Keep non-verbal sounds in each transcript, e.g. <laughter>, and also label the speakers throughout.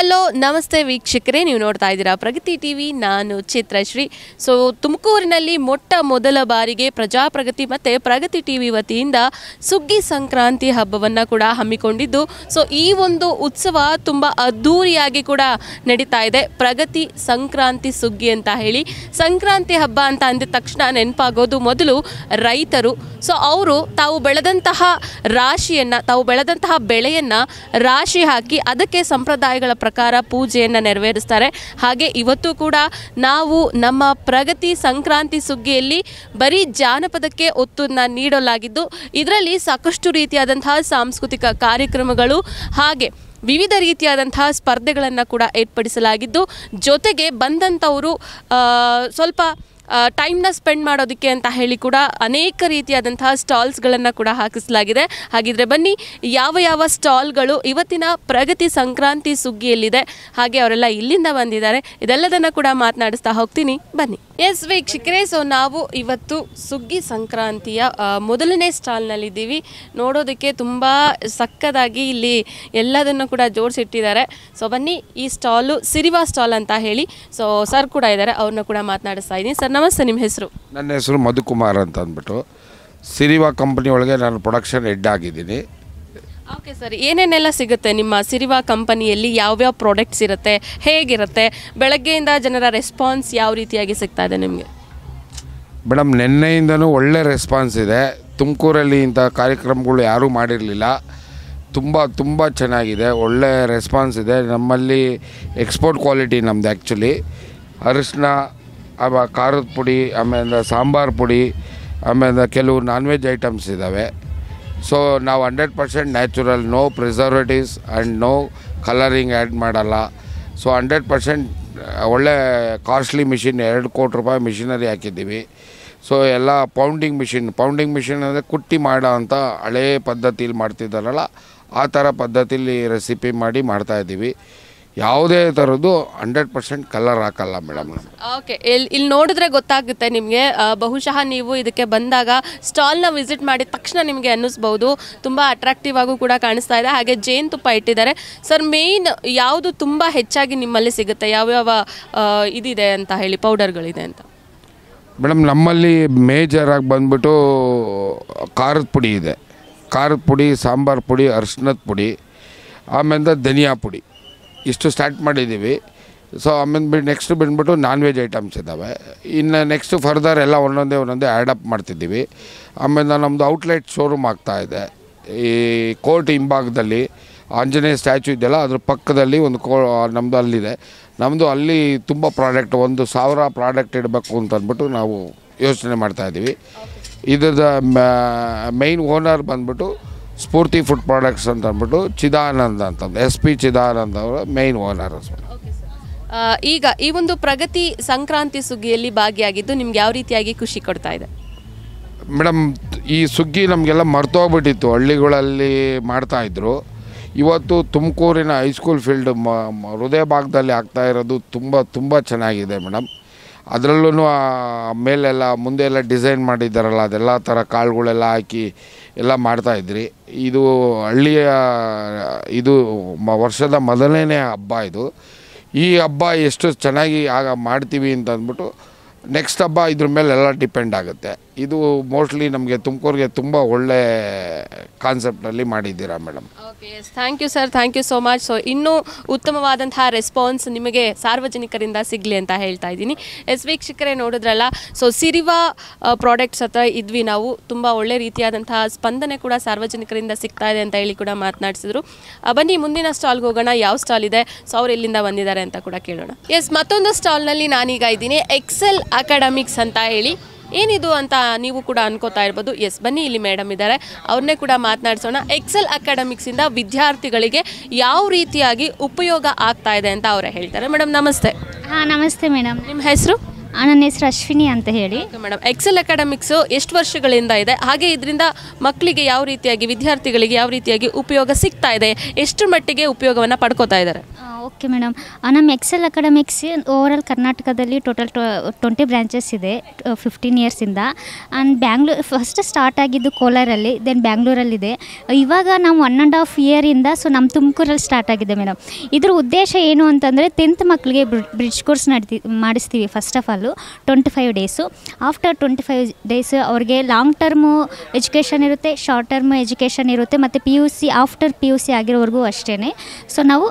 Speaker 1: hello ನಮಸ್ತೆ ವೀಕ್ಷಕರೇ ನೀವು ನೋಡ್ತಾ ಇದ್ದೀರಾ ಪ್ರಗತಿ ಟಿ ವಿ ನಾನು ಚಿತ್ರಶ್ರೀ ಸೊ ತುಮಕೂರಿನಲ್ಲಿ ಮೊಟ್ಟ ಮೊದಲ ಬಾರಿಗೆ ಪ್ರಜಾಪ್ರಗತಿ ಮತ್ತು ಪ್ರಗತಿ ಟಿ ವಿ ವತಿಯಿಂದ ಸುಗ್ಗಿ ಸಂಕ್ರಾಂತಿ ಹಬ್ಬವನ್ನು ಕೂಡ ಹಮ್ಮಿಕೊಂಡಿದ್ದು ಸೊ ಈ ಒಂದು ಉತ್ಸವ ತುಂಬ ಅದ್ಧೂರಿಯಾಗಿ ಕೂಡ ನಡೀತಾ ಇದೆ ಪ್ರಗತಿ ಸಂಕ್ರಾಂತಿ ಸುಗ್ಗಿ ಅಂತ ಹೇಳಿ ಸಂಕ್ರಾಂತಿ ಹಬ್ಬ ಅಂತ ಅಂದ ತಕ್ಷಣ ನೆನಪಾಗೋದು ಮೊದಲು ರೈತರು ಸೊ ಅವರು ತಾವು ಬೆಳೆದಂತಹ ರಾಶಿಯನ್ನು ತಾವು ಬೆಳೆದಂತಹ ಬೆಳೆಯನ್ನು ರಾಶಿ ಹಾಕಿ ಅದಕ್ಕೆ ಸಂಪ್ರದಾಯಗಳ ಪ್ರಕಾರ ಪೂಜೆಯನ್ನು ನೆರವೇರಿಸ್ತಾರೆ ಹಾಗೆ ಇವತ್ತು ಕೂಡ ನಾವು ನಮ್ಮ ಪ್ರಗತಿ ಸಂಕ್ರಾಂತಿ ಸುಗ್ಗಿಯಲ್ಲಿ ಬರೀ ಜಾನಪದಕ್ಕೆ ಒತ್ತನ್ನು ನೀಡಲಾಗಿದ್ದು ಇದರಲ್ಲಿ ಸಾಕಷ್ಟು ರೀತಿಯಾದಂತಹ ಸಾಂಸ್ಕೃತಿಕ ಕಾರ್ಯಕ್ರಮಗಳು ಹಾಗೆ ವಿವಿಧ ರೀತಿಯಾದಂತಹ ಸ್ಪರ್ಧೆಗಳನ್ನು ಕೂಡ ಏರ್ಪಡಿಸಲಾಗಿದ್ದು ಜೊತೆಗೆ ಬಂದಂಥವರು ಸ್ವಲ್ಪ ಟೈಮ್ನ ಸ್ಪೆಂಡ್ ಮಾಡೋದಕ್ಕೆ ಅಂತ ಹೇಳಿ ಕೂಡ ಅನೇಕ ರೀತಿಯಾದಂತಹ ಸ್ಟಾಲ್ಸ್ಗಳನ್ನು ಕೂಡ ಹಾಕಿಸಲಾಗಿದೆ ಹಾಗಿದ್ರೆ ಬನ್ನಿ ಯಾವ ಯಾವ ಸ್ಟಾಲ್ಗಳು ಇವತ್ತಿನ ಪ್ರಗತಿ ಸಂಕ್ರಾಂತಿ ಸುಗ್ಗಿಯಲ್ಲಿದೆ ಹಾಗೆ ಅವರೆಲ್ಲ ಇಲ್ಲಿಂದ ಬಂದಿದ್ದಾರೆ ಇದೆಲ್ಲದನ್ನು ಕೂಡ ಮಾತನಾಡಿಸ್ತಾ ಹೋಗ್ತೀನಿ ಬನ್ನಿ ಎಸ್ ವೀಕ್ಷಕರೇ ಸೊ ನಾವು ಇವತ್ತು ಸುಗ್ಗಿ ಸಂಕ್ರಾಂತಿಯ ಮೊದಲನೇ ಸ್ಟಾಲ್ನಲ್ಲಿದ್ದೀವಿ ನೋಡೋದಕ್ಕೆ ತುಂಬ ಸಕ್ಕದಾಗಿ ಇಲ್ಲಿ ಎಲ್ಲದನ್ನು ಕೂಡ ಜೋಡಿಸಿಟ್ಟಿದ್ದಾರೆ ಸೊ ಬನ್ನಿ ಈ ಸ್ಟಾಲು ಸಿರಿವಾ ಸ್ಟಾಲ್ ಅಂತ ಹೇಳಿ ಸೊ ಸರ್ ಕೂಡ ಇದ್ದಾರೆ ಅವ್ರನ್ನ ಕೂಡ ಮಾತನಾಡಿಸ್ತಾ ಇದ್ದೀನಿ ಸರ್ ನಮಸ್ತೆ ನಿಮ್ಮ ಹೆಸರು
Speaker 2: ನನ್ನ ಹೆಸರು ಮಧುಕುಮಾರ್ ಅಂತ ಅಂದ್ಬಿಟ್ಟು ಸಿರಿವಾ ಕಂಪ್ನಿ ಒಳಗೆ ನಾನು ಪ್ರೊಡಕ್ಷನ್ ಹೆಡ್ ಆಗಿದ್ದೀನಿ
Speaker 1: ಓಕೆ ಸರ್ ಏನೇನೆಲ್ಲ ಸಿಗುತ್ತೆ ನಿಮ್ಮ ಸಿರಿವಾ ಕಂಪನಿಯಲ್ಲಿ ಯಾವ್ಯಾವ ಪ್ರಾಡಕ್ಟ್ಸ್ ಇರುತ್ತೆ ಹೇಗಿರುತ್ತೆ ಬೆಳಗ್ಗೆಯಿಂದ ಜನರ ರೆಸ್ಪಾನ್ಸ್ ಯಾವ ರೀತಿಯಾಗಿ ಸಿಗ್ತಾ ಇದೆ ನಿಮಗೆ
Speaker 2: ಮೇಡಮ್ ನಿನ್ನೆಯಿಂದನೂ ಒಳ್ಳೆ ರೆಸ್ಪಾನ್ಸ್ ಇದೆ ತುಮಕೂರಲ್ಲಿ ಇಂಥ ಕಾರ್ಯಕ್ರಮಗಳು ಯಾರೂ ಮಾಡಿರಲಿಲ್ಲ ತುಂಬ ತುಂಬ ಚೆನ್ನಾಗಿದೆ ಒಳ್ಳೆ ರೆಸ್ಪಾನ್ಸ್ ಇದೆ ನಮ್ಮಲ್ಲಿ ಎಕ್ಸ್ಪೋರ್ಟ್ ಕ್ವಾಲಿಟಿ ನಮ್ಮದು ಆ್ಯಕ್ಚುಲಿ ಅರಿಶಿನ ಆಮೇಲೆ ಖಾರದ ಪುಡಿ ಆಮೇಲೆ ಸಾಂಬಾರು ಪುಡಿ ಆಮೇಲೆ ಕೆಲವು ನಾನ್ ವೆಜ್ ಐಟಮ್ಸ್ ಇದ್ದಾವೆ ಸೊ ನಾವು hundred percent natural no preservatives and no colouring add ಮಾಡಲ್ಲ ಸೊ ಹಂಡ್ರೆಡ್ ಪರ್ಸೆಂಟ್ ಒಳ್ಳೆ ಕಾಸ್ಟ್ಲಿ ಮಿಷಿನ್ ಎರಡು ಕೋಟಿ ರೂಪಾಯಿ ಮಿಷಿನರಿ ಹಾಕಿದ್ದೀವಿ ಸೊ ಎಲ್ಲ ಪೌಂಡಿಂಗ್ ಮಿಷಿನ್ ಪೌಂಡಿಂಗ್ ಮಿಷಿನ್ ಅಂದರೆ ಕುಟ್ಟಿ ಮಾಡೋ ಅಂತ ಹಳೇ ಪದ್ಧತಿಲಿ ಮಾಡ್ತಿದ್ದಾರಲ್ಲ ಆ ಥರ ಪದ್ಧತಿಲಿ ರೆಸಿಪಿ ಮಾಡಿ ಮಾಡ್ತಾಯಿದ್ದೀವಿ ಯಾವುದೇ ಥರದ್ದು ಹಂಡ್ರೆಡ್ ಪರ್ಸೆಂಟ್ ಕಲರ್ ಹಾಕಲ್ಲ ಮೇಡಮ್
Speaker 1: ಓಕೆ ಇಲ್ಲಿ ಇಲ್ಲಿ ನೋಡಿದ್ರೆ ಗೊತ್ತಾಗುತ್ತೆ ನಿಮಗೆ ಬಹುಶಃ ನೀವು ಇದಕ್ಕೆ ಬಂದಾಗ ಸ್ಟಾಲ್ನ ವಿಸಿಟ್ ಮಾಡಿದ ತಕ್ಷಣ ನಿಮಗೆ ಅನ್ನಿಸ್ಬೋದು ತುಂಬ ಅಟ್ರಾಕ್ಟಿವ್ ಆಗೂ ಕೂಡ ಕಾಣಿಸ್ತಾ ಇದೆ ಹಾಗೆ ಜೇನುತುಪ್ಪ ಇಟ್ಟಿದ್ದಾರೆ ಸರ್ ಮೇಯ್ನ್ ಯಾವುದು ತುಂಬ ಹೆಚ್ಚಾಗಿ ನಿಮ್ಮಲ್ಲಿ ಸಿಗುತ್ತೆ ಯಾವ್ಯಾವ ಇದಿದೆ ಅಂತ ಹೇಳಿ ಪೌಡರ್ಗಳಿದೆ ಅಂತ
Speaker 2: ಮೇಡಮ್ ನಮ್ಮಲ್ಲಿ ಮೇಜರಾಗಿ ಬಂದ್ಬಿಟ್ಟು ಖಾರದ ಪುಡಿ ಇದೆ ಖಾರದ ಪುಡಿ ಸಾಂಬಾರು ಪುಡಿ ಅರ್ಶಿನದ ಪುಡಿ ಆಮೇಲೆ ಧನಿಯಾ ಪುಡಿ ಇಷ್ಟು ಸ್ಟಾರ್ಟ್ ಮಾಡಿದ್ದೀವಿ ಸೊ ಆಮೇಲೆ ಬಿಟ್ಟು ನೆಕ್ಸ್ಟ್ ಬಂದ್ಬಿಟ್ಟು ನಾನ್ ವೆಜ್ ಐಟಮ್ಸ್ ಇದ್ದಾವೆ ಇನ್ನು ನೆಕ್ಸ್ಟ್ ಫರ್ದರ್ ಎಲ್ಲ ಒಂದೊಂದೇ ಒಂದೊಂದೇ ಆ್ಯಡ್ ಅಪ್ ಮಾಡ್ತಿದ್ದೀವಿ ಆಮೇಲೆ ನಮ್ಮದು ಔಟ್ಲೆಟ್ ಶೋರೂಮ್ ಆಗ್ತಾಯಿದೆ ಈ ಕೋರ್ಟ್ ಹಿಂಭಾಗದಲ್ಲಿ ಆಂಜನೇಯ ಸ್ಟ್ಯಾಚು ಇದೆಯಲ್ಲ ಅದ್ರ ಪಕ್ಕದಲ್ಲಿ ಒಂದು ಕೋ ನಮ್ಮದು ಅಲ್ಲಿದೆ ನಮ್ಮದು ಅಲ್ಲಿ ತುಂಬ ಪ್ರಾಡಕ್ಟ್ ಒಂದು ಸಾವಿರ ಪ್ರಾಡಕ್ಟ್ ಇಡಬೇಕು ಅಂತ ಅಂದ್ಬಿಟ್ಟು ನಾವು ಯೋಚನೆ ಮಾಡ್ತಾಯಿದ್ದೀವಿ ಇದರ ಮೈನ್ ಓನರ್ ಬಂದ್ಬಿಟ್ಟು ಸ್ಫೂರ್ತಿ ಫುಡ್ ಪ್ರಾಡಕ್ಟ್ಸ್ ಅಂತ ಅಂದ್ಬಿಟ್ಟು ಚಿದಾನಂದ ಅಂತಂದು ಎಸ್ ಪಿ ಚಿದಾನಂದ ಅವರು ಮೇನ್ ಓನರ್
Speaker 1: ಈಗ ಈ ಒಂದು ಪ್ರಗತಿ ಸಂಕ್ರಾಂತಿ ಸುಗ್ಗಿಯಲ್ಲಿ ಭಾಗಿಯಾಗಿದ್ದು ನಿಮ್ಗೆ ಯಾವ ರೀತಿಯಾಗಿ ಖುಷಿ ಕೊಡ್ತಾ ಇದೆ
Speaker 2: ಮೇಡಮ್ ಈ ಸುಗ್ಗಿ ನಮಗೆಲ್ಲ ಮರ್ತೋಗ್ಬಿಟ್ಟಿತ್ತು ಹಳ್ಳಿಗಳಲ್ಲಿ ಮಾಡ್ತಾ ಇದ್ರು ಇವತ್ತು ತುಮಕೂರಿನ ಹೈಸ್ಕೂಲ್ ಫೀಲ್ಡ್ ಹೃದಯ ಭಾಗದಲ್ಲಿ ಆಗ್ತಾ ಇರೋದು ತುಂಬ ತುಂಬ ಚೆನ್ನಾಗಿದೆ ಮೇಡಮ್ ಅದರಲ್ಲೂ ಮೇಲೆಲ್ಲ ಮುಂದೆ ಎಲ್ಲ ಡಿಸೈನ್ ಮಾಡಿದ್ದಾರಲ್ಲ ಅದೆಲ್ಲ ಥರ ಕಾಳುಗಳೆಲ್ಲ ಹಾಕಿ ಎಲ್ಲ ಇದ್ರಿ ಇದು ಹಳ್ಳಿಯ ಇದು ಮ ವರ್ಷದ ಮೊದಲನೇ ಹಬ್ಬ ಇದು ಈ ಹಬ್ಬ ಎಷ್ಟು ಚೆನ್ನಾಗಿ ಆಗ ಮಾಡ್ತೀವಿ ಅಂತ ಅಂದ್ಬಿಟ್ಟು ನೆಕ್ಸ್ಟ್ ಹಬ್ಬ ಇದ್ರ ಮೇಲೆ ಎಲ್ಲ ಡಿಪೆಂಡ್ ಆಗುತ್ತೆ ಇದು ಮೋಸ್ಟ್ಲಿ ನಮಗೆ ತುಮಕೂರಿಗೆ ತುಂಬ ಒಳ್ಳೆ ಕಾನ್ಸೆಪ್ಟಲ್ಲಿ ಮಾಡಿದ್ದೀರಾ madam
Speaker 1: okay thank you sir thank you so much so ಇನ್ನೂ ಉತ್ತಮವಾದಂತಹ ರೆಸ್ಪಾನ್ಸ್ ನಿಮಗೆ ಸಾರ್ವಜನಿಕರಿಂದ ಸಿಗಲಿ ಅಂತ ಹೇಳ್ತಾ ಇದ್ದೀನಿ ಎಸ್ ವೀಕ್ಷಕರೇ ನೋಡಿದ್ರಲ್ಲ ಸೊ ಸಿರಿವಾ ಪ್ರಾಡಕ್ಟ್ಸ್ ಹತ್ರ ಇದ್ವಿ ನಾವು ತುಂಬ ಒಳ್ಳೆ ರೀತಿಯಾದಂತಹ ಸ್ಪಂದನೆ ಕೂಡ ಸಾರ್ವಜನಿಕರಿಂದ ಸಿಗ್ತಾ ಇದೆ ಅಂತ ಹೇಳಿ ಕೂಡ ಮಾತನಾಡಿಸಿದ್ರು ಬನ್ನಿ ಮುಂದಿನ ಸ್ಟಾಲ್ಗೆ ಹೋಗೋಣ ಯಾವ ಸ್ಟಾಲ್ ಇದೆ ಸೊ ಅವ್ರು ಎಲ್ಲಿಂದ ಬಂದಿದ್ದಾರೆ ಅಂತ ಕೂಡ ಕೇಳೋಣ ಎಸ್ ಮತ್ತೊಂದು ಸ್ಟಾಲ್ನಲ್ಲಿ ನಾನೀಗ ಇದ್ದೀನಿ ಎಕ್ಸೆಲ್ ಅಕಾಡೆಮಿಕ್ಸ್ ಅಂತ ಹೇಳಿ ಏನಿದು ಅಂತ ನೀವು ಕೂಡ ಅನ್ಕೋತಾ ಇರ್ಬೋದು ಎಸ್ ಬನ್ನಿ ಇಲ್ಲಿ ಮೇಡಮ್ ಇದ್ದಾರೆ ಅವ್ರನ್ನೇ ಕೂಡ ಮಾತನಾಡಿಸೋಣ ಎಕ್ಸೆಲ್ ಅಕಾಡೆಮಿಕ್ಸಿಂದ ವಿದ್ಯಾರ್ಥಿಗಳಿಗೆ ಯಾವ ರೀತಿಯಾಗಿ ಉಪಯೋಗ ಆಗ್ತಾ ಇದೆ ಅಂತ ಅವರೇ ಹೇಳ್ತಾರೆ ಮೇಡಮ್ ನಮಸ್ತೆ ಹಾಂ ನಮಸ್ತೆ ಮೇಡಮ್ ನಿಮ್ಮ ಹೆಸರು
Speaker 3: ನನ್ನ ಹೆಸರು ಅಶ್ವಿನಿ ಅಂತ ಹೇಳಿ ಮೇಡಮ್ ಎಕ್ಸೆಲ್
Speaker 1: ಅಕಾಡೆಮಿಕ್ಸು ಎಷ್ಟು ವರ್ಷಗಳಿಂದ ಇದೆ ಹಾಗೆ ಇದರಿಂದ ಮಕ್ಕಳಿಗೆ ಯಾವ ರೀತಿಯಾಗಿ ವಿದ್ಯಾರ್ಥಿಗಳಿಗೆ ಯಾವ ರೀತಿಯಾಗಿ ಉಪಯೋಗ ಸಿಗ್ತಾ ಇದೆ ಎಷ್ಟು ಮಟ್ಟಿಗೆ ಉಪಯೋಗವನ್ನು
Speaker 3: ಪಡ್ಕೋತಾ ಇದ್ದಾರೆ ಓಕೆ ಮೇಡಮ್ ನಮ್ಮ ಎಕ್ಸೆಲ್ ಅಕಾಡೆಮಿಕ್ಸ್ ಆಲ್ ಕರ್ನಾಟಕದಲ್ಲಿ ಟೋಟಲ್ ಟ್ವೆಂಟಿ ಬ್ರ್ಯಾಂಚಸ್ ಇದೆ ಫಿಫ್ಟೀನ್ ಇಯರ್ಸಿಂದ ಆ್ಯಂಡ್ ಬ್ಯಾಂಗ್ಳೂರು ಫಸ್ಟ್ ಸ್ಟಾರ್ಟ್ ಆಗಿದ್ದು ಕೋಲಾರಲ್ಲಿ ದೆನ್ ಬ್ಯಾಂಗ್ಳೂರಲ್ಲಿದೆ ಇವಾಗ ನಾವು ಒನ್ ಆ್ಯಂಡ್ ಹಾಫ್ ಇಯರಿಂದ ಸೊ ನಮ್ಮ ತುಮಕೂರಲ್ಲಿ ಸ್ಟಾರ್ಟ್ ಆಗಿದೆ ಮೇಡಮ್ ಇದ್ರ ಉದ್ದೇಶ ಏನು ಅಂತಂದರೆ ಟೆಂತ್ ಮಕ್ಕಳಿಗೆ ಬ್ರಿಡ್ಜ್ ಕೋರ್ಸ್ ನಡೆದಿ ಮಾಡಿಸ್ತೀವಿ first of all twenty five days after twenty five days ಅವ್ರಿಗೆ ಲಾಂಗ್ ಟರ್ಮು ಎಜುಕೇಷನ್ ಇರುತ್ತೆ ಶಾರ್ಟ್ ಟರ್ಮ್ ಎಜುಕೇಷನ್ ಇರುತ್ತೆ ಮತ್ತು P U C after P U C ಆಗಿರೋವರೆಗೂ ಅಷ್ಟೇ ಸೊ ನಾವು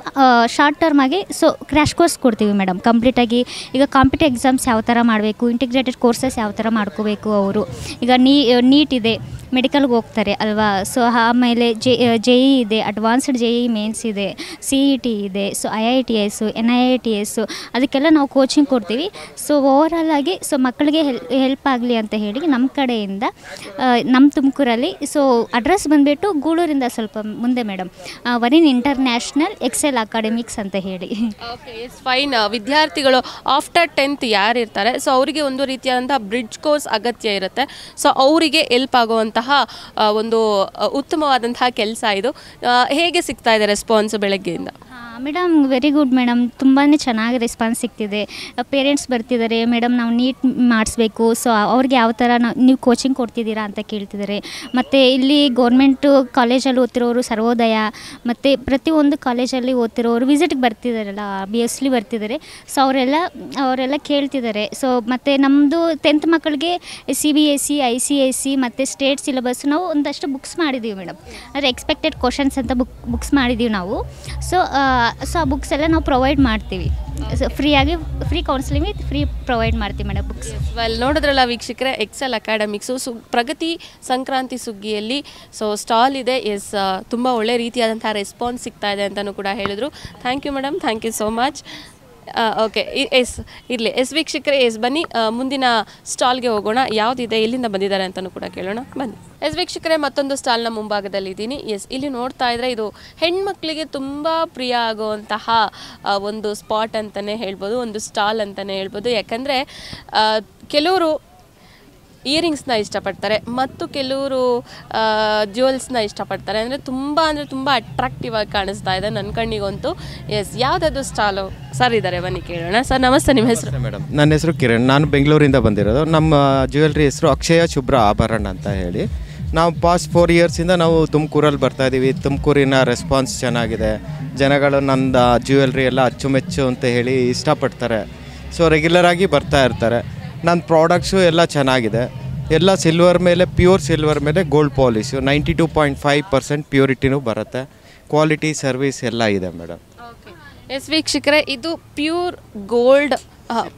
Speaker 3: ಶಾರ್ಟ್ ಆಗಿ ಸೊ ಕ್ರ್ಯಾಶ್ ಕೋರ್ಸ್ ಕೊಡ್ತೀವಿ ಮೇಡಮ್ ಕಂಪ್ಲೀಟಾಗಿ ಈಗ ಕಾಂಪಿಟಿವ್ ಎಕ್ಸಾಮ್ಸ್ ಯಾವ ಥರ ಮಾಡಬೇಕು ಇಂಟಿಗ್ರೇಟೆಡ್ ಕೋರ್ಸಸ್ ಯಾವ ಥರ ಮಾಡ್ಕೋಬೇಕು ಅವರು ಈಗ ನೀ ನೀಟ್ ಇದೆ ಮೆಡಿಕಲ್ಗೆ ಹೋಗ್ತಾರೆ ಅಲ್ವಾ ಸೊ ಆಮೇಲೆ ಜೆ ಜೆ e ಇದೆ ಅಡ್ವಾನ್ಸ್ಡ್ ಜೆ ಇ ಮೇನ್ಸ್ ಇದೆ ಸಿ ಇ ಟಿ ಇದೆ so I I T s N I I T s ಅದಕ್ಕೆಲ್ಲ ನಾವು ಕೋಚಿಂಗ್ ಕೊಡ್ತೀವಿ ಸೊ ಓವರಾಲ್ ಆಗಿ ಸೊ ಮಕ್ಕಳಿಗೆ ಹೆಲ್ ಹೆಲ್ಪ್ ಆಗಲಿ ಅಂತ ಹೇಳಿ ನಮ್ಮ ಕಡೆಯಿಂದ ನಮ್ಮ ತುಮಕೂರಲ್ಲಿ ಸೊ ಅಡ್ರೆಸ್ ಬಂದುಬಿಟ್ಟು ಗೂಳೂರಿಂದ ಸ್ವಲ್ಪ ಮುಂದೆ ಮೇಡಮ್ ವರಿನ್ ಇಂಟರ್ನ್ಯಾಷನಲ್ ಎಕ್ಸೆಲ್ ಅಕಾಡೆಮಿಕ್ಸ್ ಅಂತ ಹೇಳಿ ಓಕೆ
Speaker 1: ಫೈನ್ ವಿದ್ಯಾರ್ಥಿಗಳು ಆಫ್ಟರ್ ಟೆಂತ್ ಇರ್ತಾರೆ ಸೊ ಅವರಿಗೆ ಒಂದು ರೀತಿಯಾದಂಥ ಬ್ರಿಡ್ಜ್ ಕೋರ್ಸ್ ಅಗತ್ಯ ಇರುತ್ತೆ ಸೊ ಅವರಿಗೆ ಎಲ್ಪ್ ಆಗುವಂಥ ಮಾಡುವಂತಹ ಒಂದು ಉತ್ತಮವಾದಂತಹ ಕೆಲಸ ಇದು ಹೇಗೆ ಸಿಗ್ತಾ ಇದೆ ರೆಸ್ಪಾನ್ಸ್ ಬೆಳಗ್ಗೆಯಿಂದ
Speaker 3: ಮೇಡಮ್ ವೆರಿ ಗುಡ್ ಮೇಡಮ್ ತುಂಬಾ ಚೆನ್ನಾಗಿ ರೆಸ್ಪಾನ್ಸ್ ಸಿಗ್ತಿದೆ ಪೇರೆಂಟ್ಸ್ ಬರ್ತಿದ್ದಾರೆ ಮೇಡಮ್ ನಾವು ನೀಟ್ ಮಾಡಿಸ್ಬೇಕು ಸೊ ಅವ್ರಿಗೆ ಯಾವ ಥರ ನಾವು ನೀವು ಕೋಚಿಂಗ್ ಕೊಡ್ತಿದ್ದೀರಾ ಅಂತ ಕೇಳ್ತಿದ್ದಾರೆ ಮತ್ತು ಇಲ್ಲಿ ಗೌರ್ಮೆಂಟು ಕಾಲೇಜಲ್ಲಿ ಓದ್ತಿರೋರು ಸರ್ವೋದಯ ಮತ್ತು ಪ್ರತಿಯೊಂದು ಕಾಲೇಜಲ್ಲಿ ಓದ್ತಿರೋರು ವಿಸಿಟ್ಗೆ ಬರ್ತಿದ್ದಾರಲ್ಲ ಆಬ್ವಿಯಸ್ಲಿ ಬರ್ತಿದ್ದಾರೆ ಸೊ ಅವರೆಲ್ಲ ಅವರೆಲ್ಲ ಕೇಳ್ತಿದ್ದಾರೆ ಸೊ ಮತ್ತು ನಮ್ಮದು ಟೆಂತ್ ಮಕ್ಕಳಿಗೆ C B S C I C S C ಮತ್ತು ಸ್ಟೇಟ್ ಸಿಲೆಬಸ್ ನಾವು ಒಂದಷ್ಟು ಬುಕ್ಸ್ ಮಾಡಿದ್ದೀವಿ ಮೇಡಮ್ ಅಂದರೆ ಎಕ್ಸ್ಪೆಕ್ಟೆಡ್ ಕ್ವಶನ್ಸ್ ಅಂತ ಬುಕ್ ಬುಕ್ಸ್ ಮಾಡಿದ್ದೀವಿ ನಾವು ಸೊ ಸೊ ಆ ಬುಕ್ಸ್ ಎಲ್ಲ ನಾವು ಪ್ರೊವೈಡ್ ಮಾಡ್ತೀವಿ ಫ್ರೀಯಾಗಿ free counselling with free provide ಮಾಡ್ತೀವಿ ಮೇಡಮ್ ಬುಕ್ಸ್ ವೆಲ್ ನೋಡಿದ್ರಲ್ಲ ವೀಕ್ಷಕರೇ ಎಕ್ಸೆಲ್ ಅಕಾಡೆಮಿಕ್ಸು ಸು ಪ್ರಗತಿ ಸಂಕ್ರಾಂತಿ ಸುಗ್ಗಿಯಲ್ಲಿ
Speaker 1: ಸೊ ಸ್ಟಾಲ್ ಇದೆ ಎಸ್ ತುಂಬ ಒಳ್ಳೆ ರೀತಿಯಾದಂಥ ರೆಸ್ಪಾನ್ಸ್ ಸಿಗ್ತಾ ಇದೆ ಅಂತಲೂ ಕೂಡ ಹೇಳಿದರು thank you madam thank you so much okay yes ಇರಲಿ ಎಸ್ ವೀಕ್ಷಕರೇ ಎಸ್ ಬನ್ನಿ ಮುಂದಿನ ಸ್ಟಾಲ್ಗೆ ಹೋಗೋಣ ಯಾವುದಿದೆ ಇಲ್ಲಿಂದ ಬಂದಿದ್ದಾರೆ ಅಂತಲೂ ಕೂಡ ಕೇಳೋಣ ಬನ್ನಿ ಎಸ್ ವೀಕ್ಷಕರೇ ಮತ್ತೊಂದು ಸ್ಟಾಲ್ನ ಮುಂಭಾಗದಲ್ಲಿ ಇದ್ದೀನಿ ಎಸ್ ಇಲ್ಲಿ ನೋಡ್ತಾ ಇದ್ರೆ ಇದು ಹೆಣ್ಮಕ್ಳಿಗೆ ತುಂಬ ಪ್ರಿಯ ಆಗುವಂತಹ ಒಂದು ಸ್ಪಾಟ್ ಅಂತಲೇ ಹೇಳ್ಬೋದು ಒಂದು ಸ್ಟಾಲ್ ಅಂತಲೇ ಹೇಳ್ಬೋದು ಯಾಕಂದರೆ ಕೆಲವರು ಇಯರಿಂಗ್ಸ್ನ ಇಷ್ಟಪಡ್ತಾರೆ ಮತ್ತು ಕೆಲವರು ಜ್ಯುವೆಲ್ಸ್ನ ಇಷ್ಟಪಡ್ತಾರೆ ಅಂದರೆ ತುಂಬ ಅಂದರೆ ತುಂಬ ಅಟ್ರಾಕ್ಟಿವ್ ಆಗಿ ಕಾಣಿಸ್ತಾ ಇದೆ ನನ್ನ ಕಣ್ಣಿಗಂತೂ ಎಸ್ ಯಾವುದಾದ್ರು ಸ್ಟಾಲು ಸರ್ ಇದ್ದಾರೆ ಬನ್ನಿ ಕೇಳೋಣ ಸರ್ ನಮಸ್ತೆ ನಿಮ್ಮ ಹೆಸರು ಮೇಡಮ್
Speaker 4: ನನ್ನ ಹೆಸರು ಕಿರಣ್ ನಾನು ಬೆಂಗಳೂರಿಂದ ಬಂದಿರೋದು ನಮ್ಮ ಜ್ಯುವೆಲ್ರಿ ಹೆಸರು ಅಕ್ಷಯ ಶುಭ್ರ ಆಭರಣ ಅಂತ ಹೇಳಿ ನಾವು ಪಾಸ್ಟ್ ಫೋರ್ ಇಯರ್ಸಿಂದ ನಾವು ತುಮಕೂರಲ್ಲಿ ಬರ್ತಾ ಇದ್ದೀವಿ ತುಮಕೂರಿನ ರೆಸ್ಪಾನ್ಸ್ ಚೆನ್ನಾಗಿದೆ ಜನಗಳು ನನ್ನ ಜ್ಯುವೆಲ್ರಿ ಎಲ್ಲ ಅಚ್ಚುಮೆಚ್ಚು ಅಂತ ಹೇಳಿ ಇಷ್ಟಪಡ್ತಾರೆ ಸೊ ರೆಗ್ಯುಲರ್ ಆಗಿ ಬರ್ತಾ ಇರ್ತಾರೆ ನನ್ನ ಪ್ರಾಡಕ್ಟ್ಸು ಎಲ್ಲ ಚೆನ್ನಾಗಿದೆ ಎಲ್ಲ ಸಿಲ್ವರ್ ಮೇಲೆ ಪ್ಯೂರ್ ಸಿಲ್ವರ್ ಮೇಲೆ gold polish ninety two point five percent ಪ್ಯೂರಿಟಿನೂ ಬರುತ್ತೆ ಕ್ವಾಲಿಟಿ ಸರ್ವಿಸ್ ಎಲ್ಲ ಇದೆ ಮೇಡಮ್
Speaker 1: ಎಸ್ ವೀಕ್ಷಕರೇ ಇದು ಪ್ಯೂರ್ ಗೋಲ್ಡ್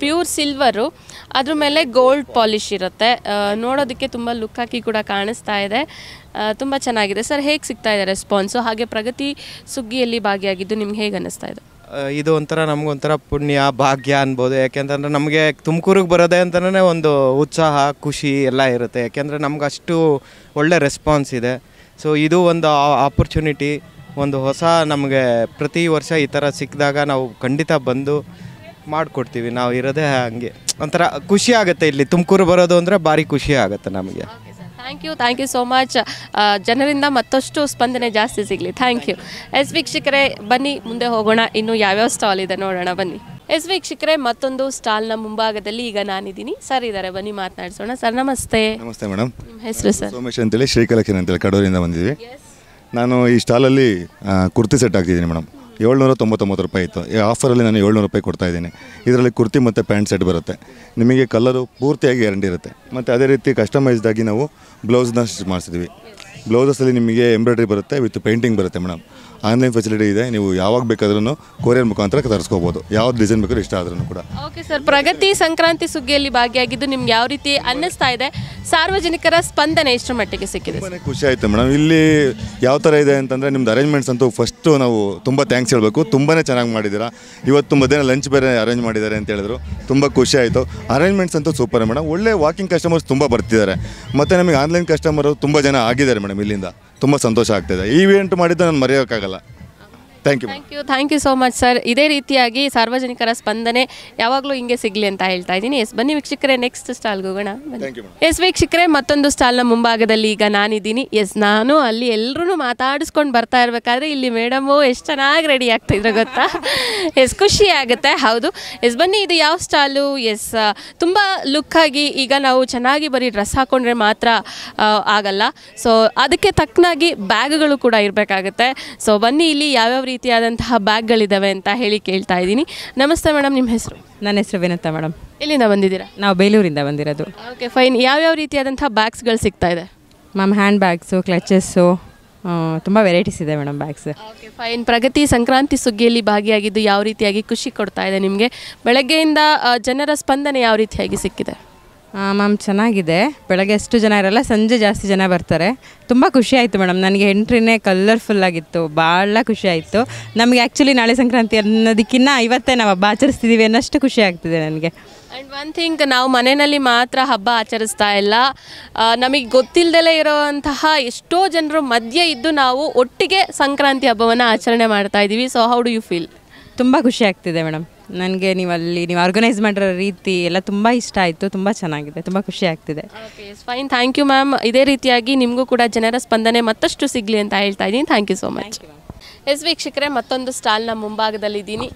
Speaker 1: ಪ್ಯೂರ್ ಸಿಲ್ವರು ಅದ್ರ ಮೇಲೆ ಗೋಲ್ಡ್ ಪಾಲಿಶ್ ಇರುತ್ತೆ ನೋಡೋದಕ್ಕೆ ತುಂಬ ಲುಕ್ ಹಾಕಿ ಕೂಡ ಕಾಣಿಸ್ತಾ ಇದೆ ತುಂಬ ಚೆನ್ನಾಗಿದೆ ಸರ್ ಹೇಗೆ ಸಿಗ್ತಾ ಇದೆ ರೆಸ್ಪಾನ್ಸು ಹಾಗೆ ಪ್ರಗತಿ ಸುಗ್ಗಿಯಲ್ಲಿ ಭಾಗಿಯಾಗಿದ್ದು ನಿಮ್ಗೆ ಹೇಗೆ ಅನ್ನಿಸ್ತಾ ಇದೆ
Speaker 4: ಇದು ಒಂಥರ ನಮಗೊಂಥರ ಪುಣ್ಯ ಭಾಗ್ಯ ಅನ್ಬೋದು ಯಾಕೆಂತಂದರೆ ನಮಗೆ ತುಮಕೂರಿಗೆ ಬರೋದೇ ಅಂತಲೇ ಒಂದು ಉತ್ಸಾಹ ಖುಷಿ ಎಲ್ಲ ಇರುತ್ತೆ ಯಾಕೆಂದರೆ ನಮ್ಗೆ ಅಷ್ಟು ಒಳ್ಳೆ ರೆಸ್ಪಾನ್ಸ್ ಇದೆ ಸೊ ಇದು ಒಂದು ಆಪರ್ಚುನಿಟಿ ಒಂದು ಹೊಸ ನಮಗೆ ಪ್ರತಿ ವರ್ಷ ಈ ಥರ ಸಿಕ್ಕಿದಾಗ ನಾವು ಖಂಡಿತ ಬಂದು ಮಾಡಿಕೊಡ್ತೀವಿ ನಾವು ಇರೋದೇ ಹಾಗೆ ಒಂಥರ ಖುಷಿ ಆಗುತ್ತೆ ಇಲ್ಲಿ ತುಮಕೂರು ಬರೋದು ಅಂದರೆ ಭಾರಿ ಖುಷಿ ಆಗುತ್ತೆ ನಮಗೆ
Speaker 1: thank you thank you so much ಜನರಿಂದ ಮತ್ತಷ್ಟು ಸ್ಪಂದನೆ ಜಾಸ್ತಿ ಸಿಗಲಿ ಥ್ಯಾಂಕ್ ಯು ಎಸ್ ವೀಕ್ಷಕರೇ ಬನ್ನಿ ಮುಂದೆ ಹೋಗೋಣ ಇನ್ನು ಯಾವ್ಯಾವ ಸ್ಟಾಲ್ ಇದೆ ನೋಡೋಣ ಬನ್ನಿ ಎಸ್ ವೀಕ್ಷಕರೇ ಮತ್ತೊಂದು ಸ್ಟಾಲ್ನ ಮುಂಭಾಗದಲ್ಲಿ ಈಗ ನಾನಿದ್ದೀನಿ ಸರ್ ಇದ್ದಾರೆ ಬನ್ನಿ ಮಾತನಾಡಿಸೋಣ ಸರ್ ನಮಸ್ತೆ
Speaker 5: ನಮಸ್ತೆ ಮೇಡಮ್ ಹೆಸರು ಸರ್ ಸೋಮೇಶ್ ಅಂತೇಳಿ ಶ್ರೀಕಲಕ್ಷನ್ ಅಂತೇಳಿ ಕಡೂರಿಂದ ಬಂದಿದ್ದೀವಿ ನಾನು ಈ ಸ್ಟಾಲಲ್ಲಿ ಕುರ್ತಿ ಸೆಟ್ ಆಗ್ತಿದ್ದೀನಿ ಮೇಡಮ್ ಏಳ್ನೂರ ತೊಂಬತ್ತೊಂಬತ್ತು ರೂಪಾಯಿ ಇತ್ತು ಈ ಆಫರಲ್ಲಿ ನಾನು ಏಳ್ನೂರು ರೂಪಾಯಿ ಕೊಡ್ತಾಯಿದ್ದೀನಿ ಇದರಲ್ಲಿ ಕುರ್ತಿ ಮತ್ತು ಪ್ಯಾಂಟ್ ಸೆಟ್ ಬರುತ್ತೆ ನಿಮಗೆ ಕಲರು ಪೂರ್ತಿಯಾಗಿ ಗ್ಯಾರಂಟಿ ಇರುತ್ತೆ ಮತ್ತು ಅದೇ ರೀತಿ ಕಸ್ಟಮೈಸ್ಡಾಗಿ ನಾವು ಬ್ಲೌಸ್ನ ಸ್ಟಿಚ್ ಮಾಡಿಸಿದ್ವಿ ಬ್ಲೌಸಸಲ್ಲಿ ನಿಮಗೆ ಎಂಬ್ರಾಯ್ಡ್ರಿ ಬರುತ್ತೆ ವಿತ್ ಪೇಂಟಿಂಗ್ ಬರುತ್ತೆ ಮೇಡಮ್ ಆನ್ಲೈನ್ ಫೆಸಿಲಿಟಿ ಇದೆ ನೀವು ಯಾವಾಗ ಬೇಕಾದ್ರೂ ಕೊರಿಯರ್ ಮುಖಾಂತರ ತರಿಸ್ಕೋಬೋದು ಯಾವ ಡಿಸೈನ್ ಬೇಕಾದ್ರೂ ಇಷ್ಟ ಆದ್ರೂ ಕೂಡ
Speaker 1: ಓಕೆ ಸರ್ ಪ್ರಗತಿ ಸಂಕ್ರಾಂತಿ ಸುಗ್ಗಿಯಲ್ಲಿ ಭಾಗಿಯಾಗಿದ್ದು ನಿಮ್ಗೆ ಯಾವ ರೀತಿ ಅನ್ನಿಸ್ತಾ ಇದೆ ಸಾರ್ವಜನಿಕರ ಸ್ಪಂದನೆ ಎಷ್ಟು ಮಟ್ಟಿಗೆ ಸಿಕ್ಕಿದೆ
Speaker 5: ಖುಷಿ ಆಯಿತು ಮೇಡಮ್ ಇಲ್ಲಿ ಯಾವ ಥರ ಇದೆ ಅಂತಂದ್ರೆ ನಿಮ್ದು ಅರೇಂಜ್ಮೆಂಟ್ಸ್ ಅಂತೂ ಫಸ್ಟ್ ನಾವು ತುಂಬ ಥ್ಯಾಂಕ್ಸ್ ಹೇಳಬೇಕು ತುಂಬಾ ಚೆನ್ನಾಗಿ ಮಾಡಿದಿರಾ ಇವತ್ತು ಮಧ್ಯಾಹ್ನ ಲಂಚ್ ಬೇರೆ ಅರೇಂಜ್ ಮಾಡಿದ್ದಾರೆ ಅಂತ ಹೇಳಿದ್ರು ತುಂಬ ಖುಷಿ ಆಯ್ತು ಅರೇಂಜ್ಮೆಂಟ್ಸ್ ಅಂತೂ ಸೂಪರ್ ಮೇಡಮ್ ಒಳ್ಳೆ ವಾಕಿಂಗ್ ಕಸ್ಟಮರ್ಸ್ ತುಂಬ ಬರ್ತಿದ್ದಾರೆ ಮತ್ತೆ ನಮಗೆ ಆನ್ಲೈನ್ ಕಸ್ಟಮರು ತುಂಬ ಜನ ಆಗಿದ್ದಾರೆ ಮೇಡಮ್ ಇಲ್ಲಿಂದ ತುಂಬ ಸಂತೋಷ ಆಗ್ತಿದೆ ಈ ಇವೆಂಟ್ ಮಾಡಿದ್ದು ನಾನು ಮರೆಯೋಕ್ಕಾಗಲ್ಲ thank you thank
Speaker 1: you thank you so much sir ಇದೇ ರೀತಿಯಾಗಿ ಸಾರ್ವಜನಿಕರ ಸ್ಪಂದನೆ ಯಾವಾಗಲೂ ಹಿಂಗೆ ಸಿಗಲಿ ಅಂತ ಹೇಳ್ತಾ ಇದ್ದೀನಿ ಎಸ್ ಬನ್ನಿ ವೀಕ್ಷಕರೇ ನೆಕ್ಸ್ಟ್ ಸ್ಟಾಲ್ಗೆ ಹೋಗೋಣ ಎಸ್ ವೀಕ್ಷಕರೇ ಮತ್ತೊಂದು ಸ್ಟಾಲ್ನ ಮುಂಭಾಗದಲ್ಲಿ ಈಗ ನಾನಿದ್ದೀನಿ ಎಸ್ ನಾನು ಅಲ್ಲಿ ಎಲ್ಲರೂ ಮಾತಾಡಿಸ್ಕೊಂಡು ಬರ್ತಾ ಇರಬೇಕಾದ್ರೆ ಇಲ್ಲಿ ಮೇಡಮು ಎಷ್ಟು ಚೆನ್ನಾಗಿ ರೆಡಿ ಆಗ್ತಾಯಿದ್ರು ಗೊತ್ತಾ ಎಸ್ ಖುಷಿ ಆಗುತ್ತೆ ಹೌದು ಎಸ್ ಬನ್ನಿ ಇದು ಯಾವ ಸ್ಟಾಲು ಎಸ್ ತುಂಬ ಆಗಿ ಈಗ ನಾವು ಚೆನ್ನಾಗಿ ಬರೀ ಡ್ರೆಸ್ ಹಾಕ್ಕೊಂಡ್ರೆ ಮಾತ್ರ ಆಗಲ್ಲ ಸೊ ಅದಕ್ಕೆ ತಕ್ಕನಾಗಿ ಬ್ಯಾಗ್ಗಳು ಕೂಡ ಇರಬೇಕಾಗುತ್ತೆ ಸೊ ಬನ್ನಿ ಇಲ್ಲಿ ಯಾವ್ಯಾವ ರೀತಿಯಾದಂತಹ ಬ್ಯಾಗ್ಗಳಿದ್ದಾವೆ ಅಂತ ಹೇಳಿ ಕೇಳ್ತಾ ಇದ್ದೀನಿ ನಮಸ್ತೆ ಮೇಡಮ್ ನಿಮ್ಮ ಹೆಸರು ನನ್ನ ಹೆಸರು ವಿನಂತ ಮೇಡಮ್ ಎಲ್ಲಿಂದ ಬಂದಿದ್ದೀರಾ ನಾವು
Speaker 6: ಬೇಲೂರಿಂದ ಬಂದಿರೋದು
Speaker 1: ಓಕೆ ಫೈನ್ ಯಾವ್ಯಾವ ರೀತಿಯಾದಂತಹ ಬ್ಯಾಗ್ಸ್ಗಳು ಸಿಗ್ತಾ ಇದೆ ಮ್ಯಾಮ್ ಹ್ಯಾಂಡ್ ಬ್ಯಾಗ್ಸು
Speaker 6: ಕ್ಲಚಸ್ಸು ತುಂಬ ವೆರೈಟೀಸ್ ಇದೆ madam bags
Speaker 1: fine Pragati Sankranti ಸುಗ್ಗಿಯಲ್ಲಿ ಭಾಗಿಯಾಗಿದ್ದು ಯಾವ ರೀತಿಯಾಗಿ ಖುಷಿ ಕೊಡ್ತಾ ಇದೆ ನಿಮಗೆ ಬೆಳಗ್ಗೆಯಿಂದ ಜನರ ಸ್ಪಂದನೆ ಯಾವ ರೀತಿಯಾಗಿ ಸಿಕ್ಕಿದೆ
Speaker 6: ಮ್ಯಾಮ್ ಚೆನ್ನಾಗಿದೆ ಬೆಳಗ್ಗೆ ಎಷ್ಟು ಜನ ಇರಲ್ಲ ಸಂಜೆ ಜಾಸ್ತಿ ಜನ ಬರ್ತಾರೆ ತುಂಬ ಖುಷಿ ಆಯಿತು ಮೇಡಮ್ ನನಗೆ ಎಂಟ್ರಿನೇ ಕಲರ್ಫುಲ್ಲಾಗಿತ್ತು ಭಾಳ ಖುಷಿ ಆಯಿತು ನಮಗೆ ಆ್ಯಕ್ಚುಲಿ ನಾಳೆ ಸಂಕ್ರಾಂತಿ ಅನ್ನೋದಕ್ಕಿಂತ ಇವತ್ತೇ ನಾವು ಹಬ್ಬ ಆಚರಿಸ್ತಿದ್ದೀವಿ ಅನ್ನೋಷ್ಟು ಖುಷಿ ಆಗ್ತಿದೆ ನನಗೆ
Speaker 1: ಆ್ಯಂಡ್ ಒನ್ ಥಿಂಗ್ ನಾವು ಮನೆಯಲ್ಲಿ ಮಾತ್ರ ಹಬ್ಬ ಆಚರಿಸ್ತಾ ಇಲ್ಲ ನಮಗೆ ಗೊತ್ತಿಲ್ಲದಲೇ ಇರೋವಂತಹ ಎಷ್ಟೋ ಜನರು ಮಧ್ಯೆ ಇದ್ದು ನಾವು ಒಟ್ಟಿಗೆ ಸಂಕ್ರಾಂತಿ ಹಬ್ಬವನ್ನು ಆಚರಣೆ ಮಾಡ್ತಾ ಇದ್ದೀವಿ so how do you feel
Speaker 6: ತುಂಬ ಖುಷಿ ಆಗ್ತಿದೆ ಮೇಡಮ್ ನನಗೆ ನೀವು ಅಲ್ಲಿ ನೀವು ಆರ್ಗನೈಸ್ ಮಾಡಿರೋ ರೀತಿ ಎಲ್ಲ ತುಂಬ ಇಷ್ಟ ಆಯಿತು ತುಂಬ ಚೆನ್ನಾಗಿದೆ ತುಂಬ ಖುಷಿ ಆಗ್ತಿದೆ ಫೈನ್ ಥ್ಯಾಂಕ್ ಯು ಮ್ಯಾಮ್ ಇದೇ ರೀತಿಯಾಗಿ ನಿಮಗೂ ಕೂಡ ಜನರ
Speaker 1: ಸ್ಪಂದನೆ ಮತ್ತಷ್ಟು ಸಿಗಲಿ ಅಂತ ಹೇಳ್ತಾ ಇದ್ದೀನಿ thank you so much yes ವೀಕ್ಷಕರೇ ಮತ್ತೊಂದು ಸ್ಟಾಲ್ನ ಮುಂಭಾಗದಲ್ಲಿದ್ದೀನಿ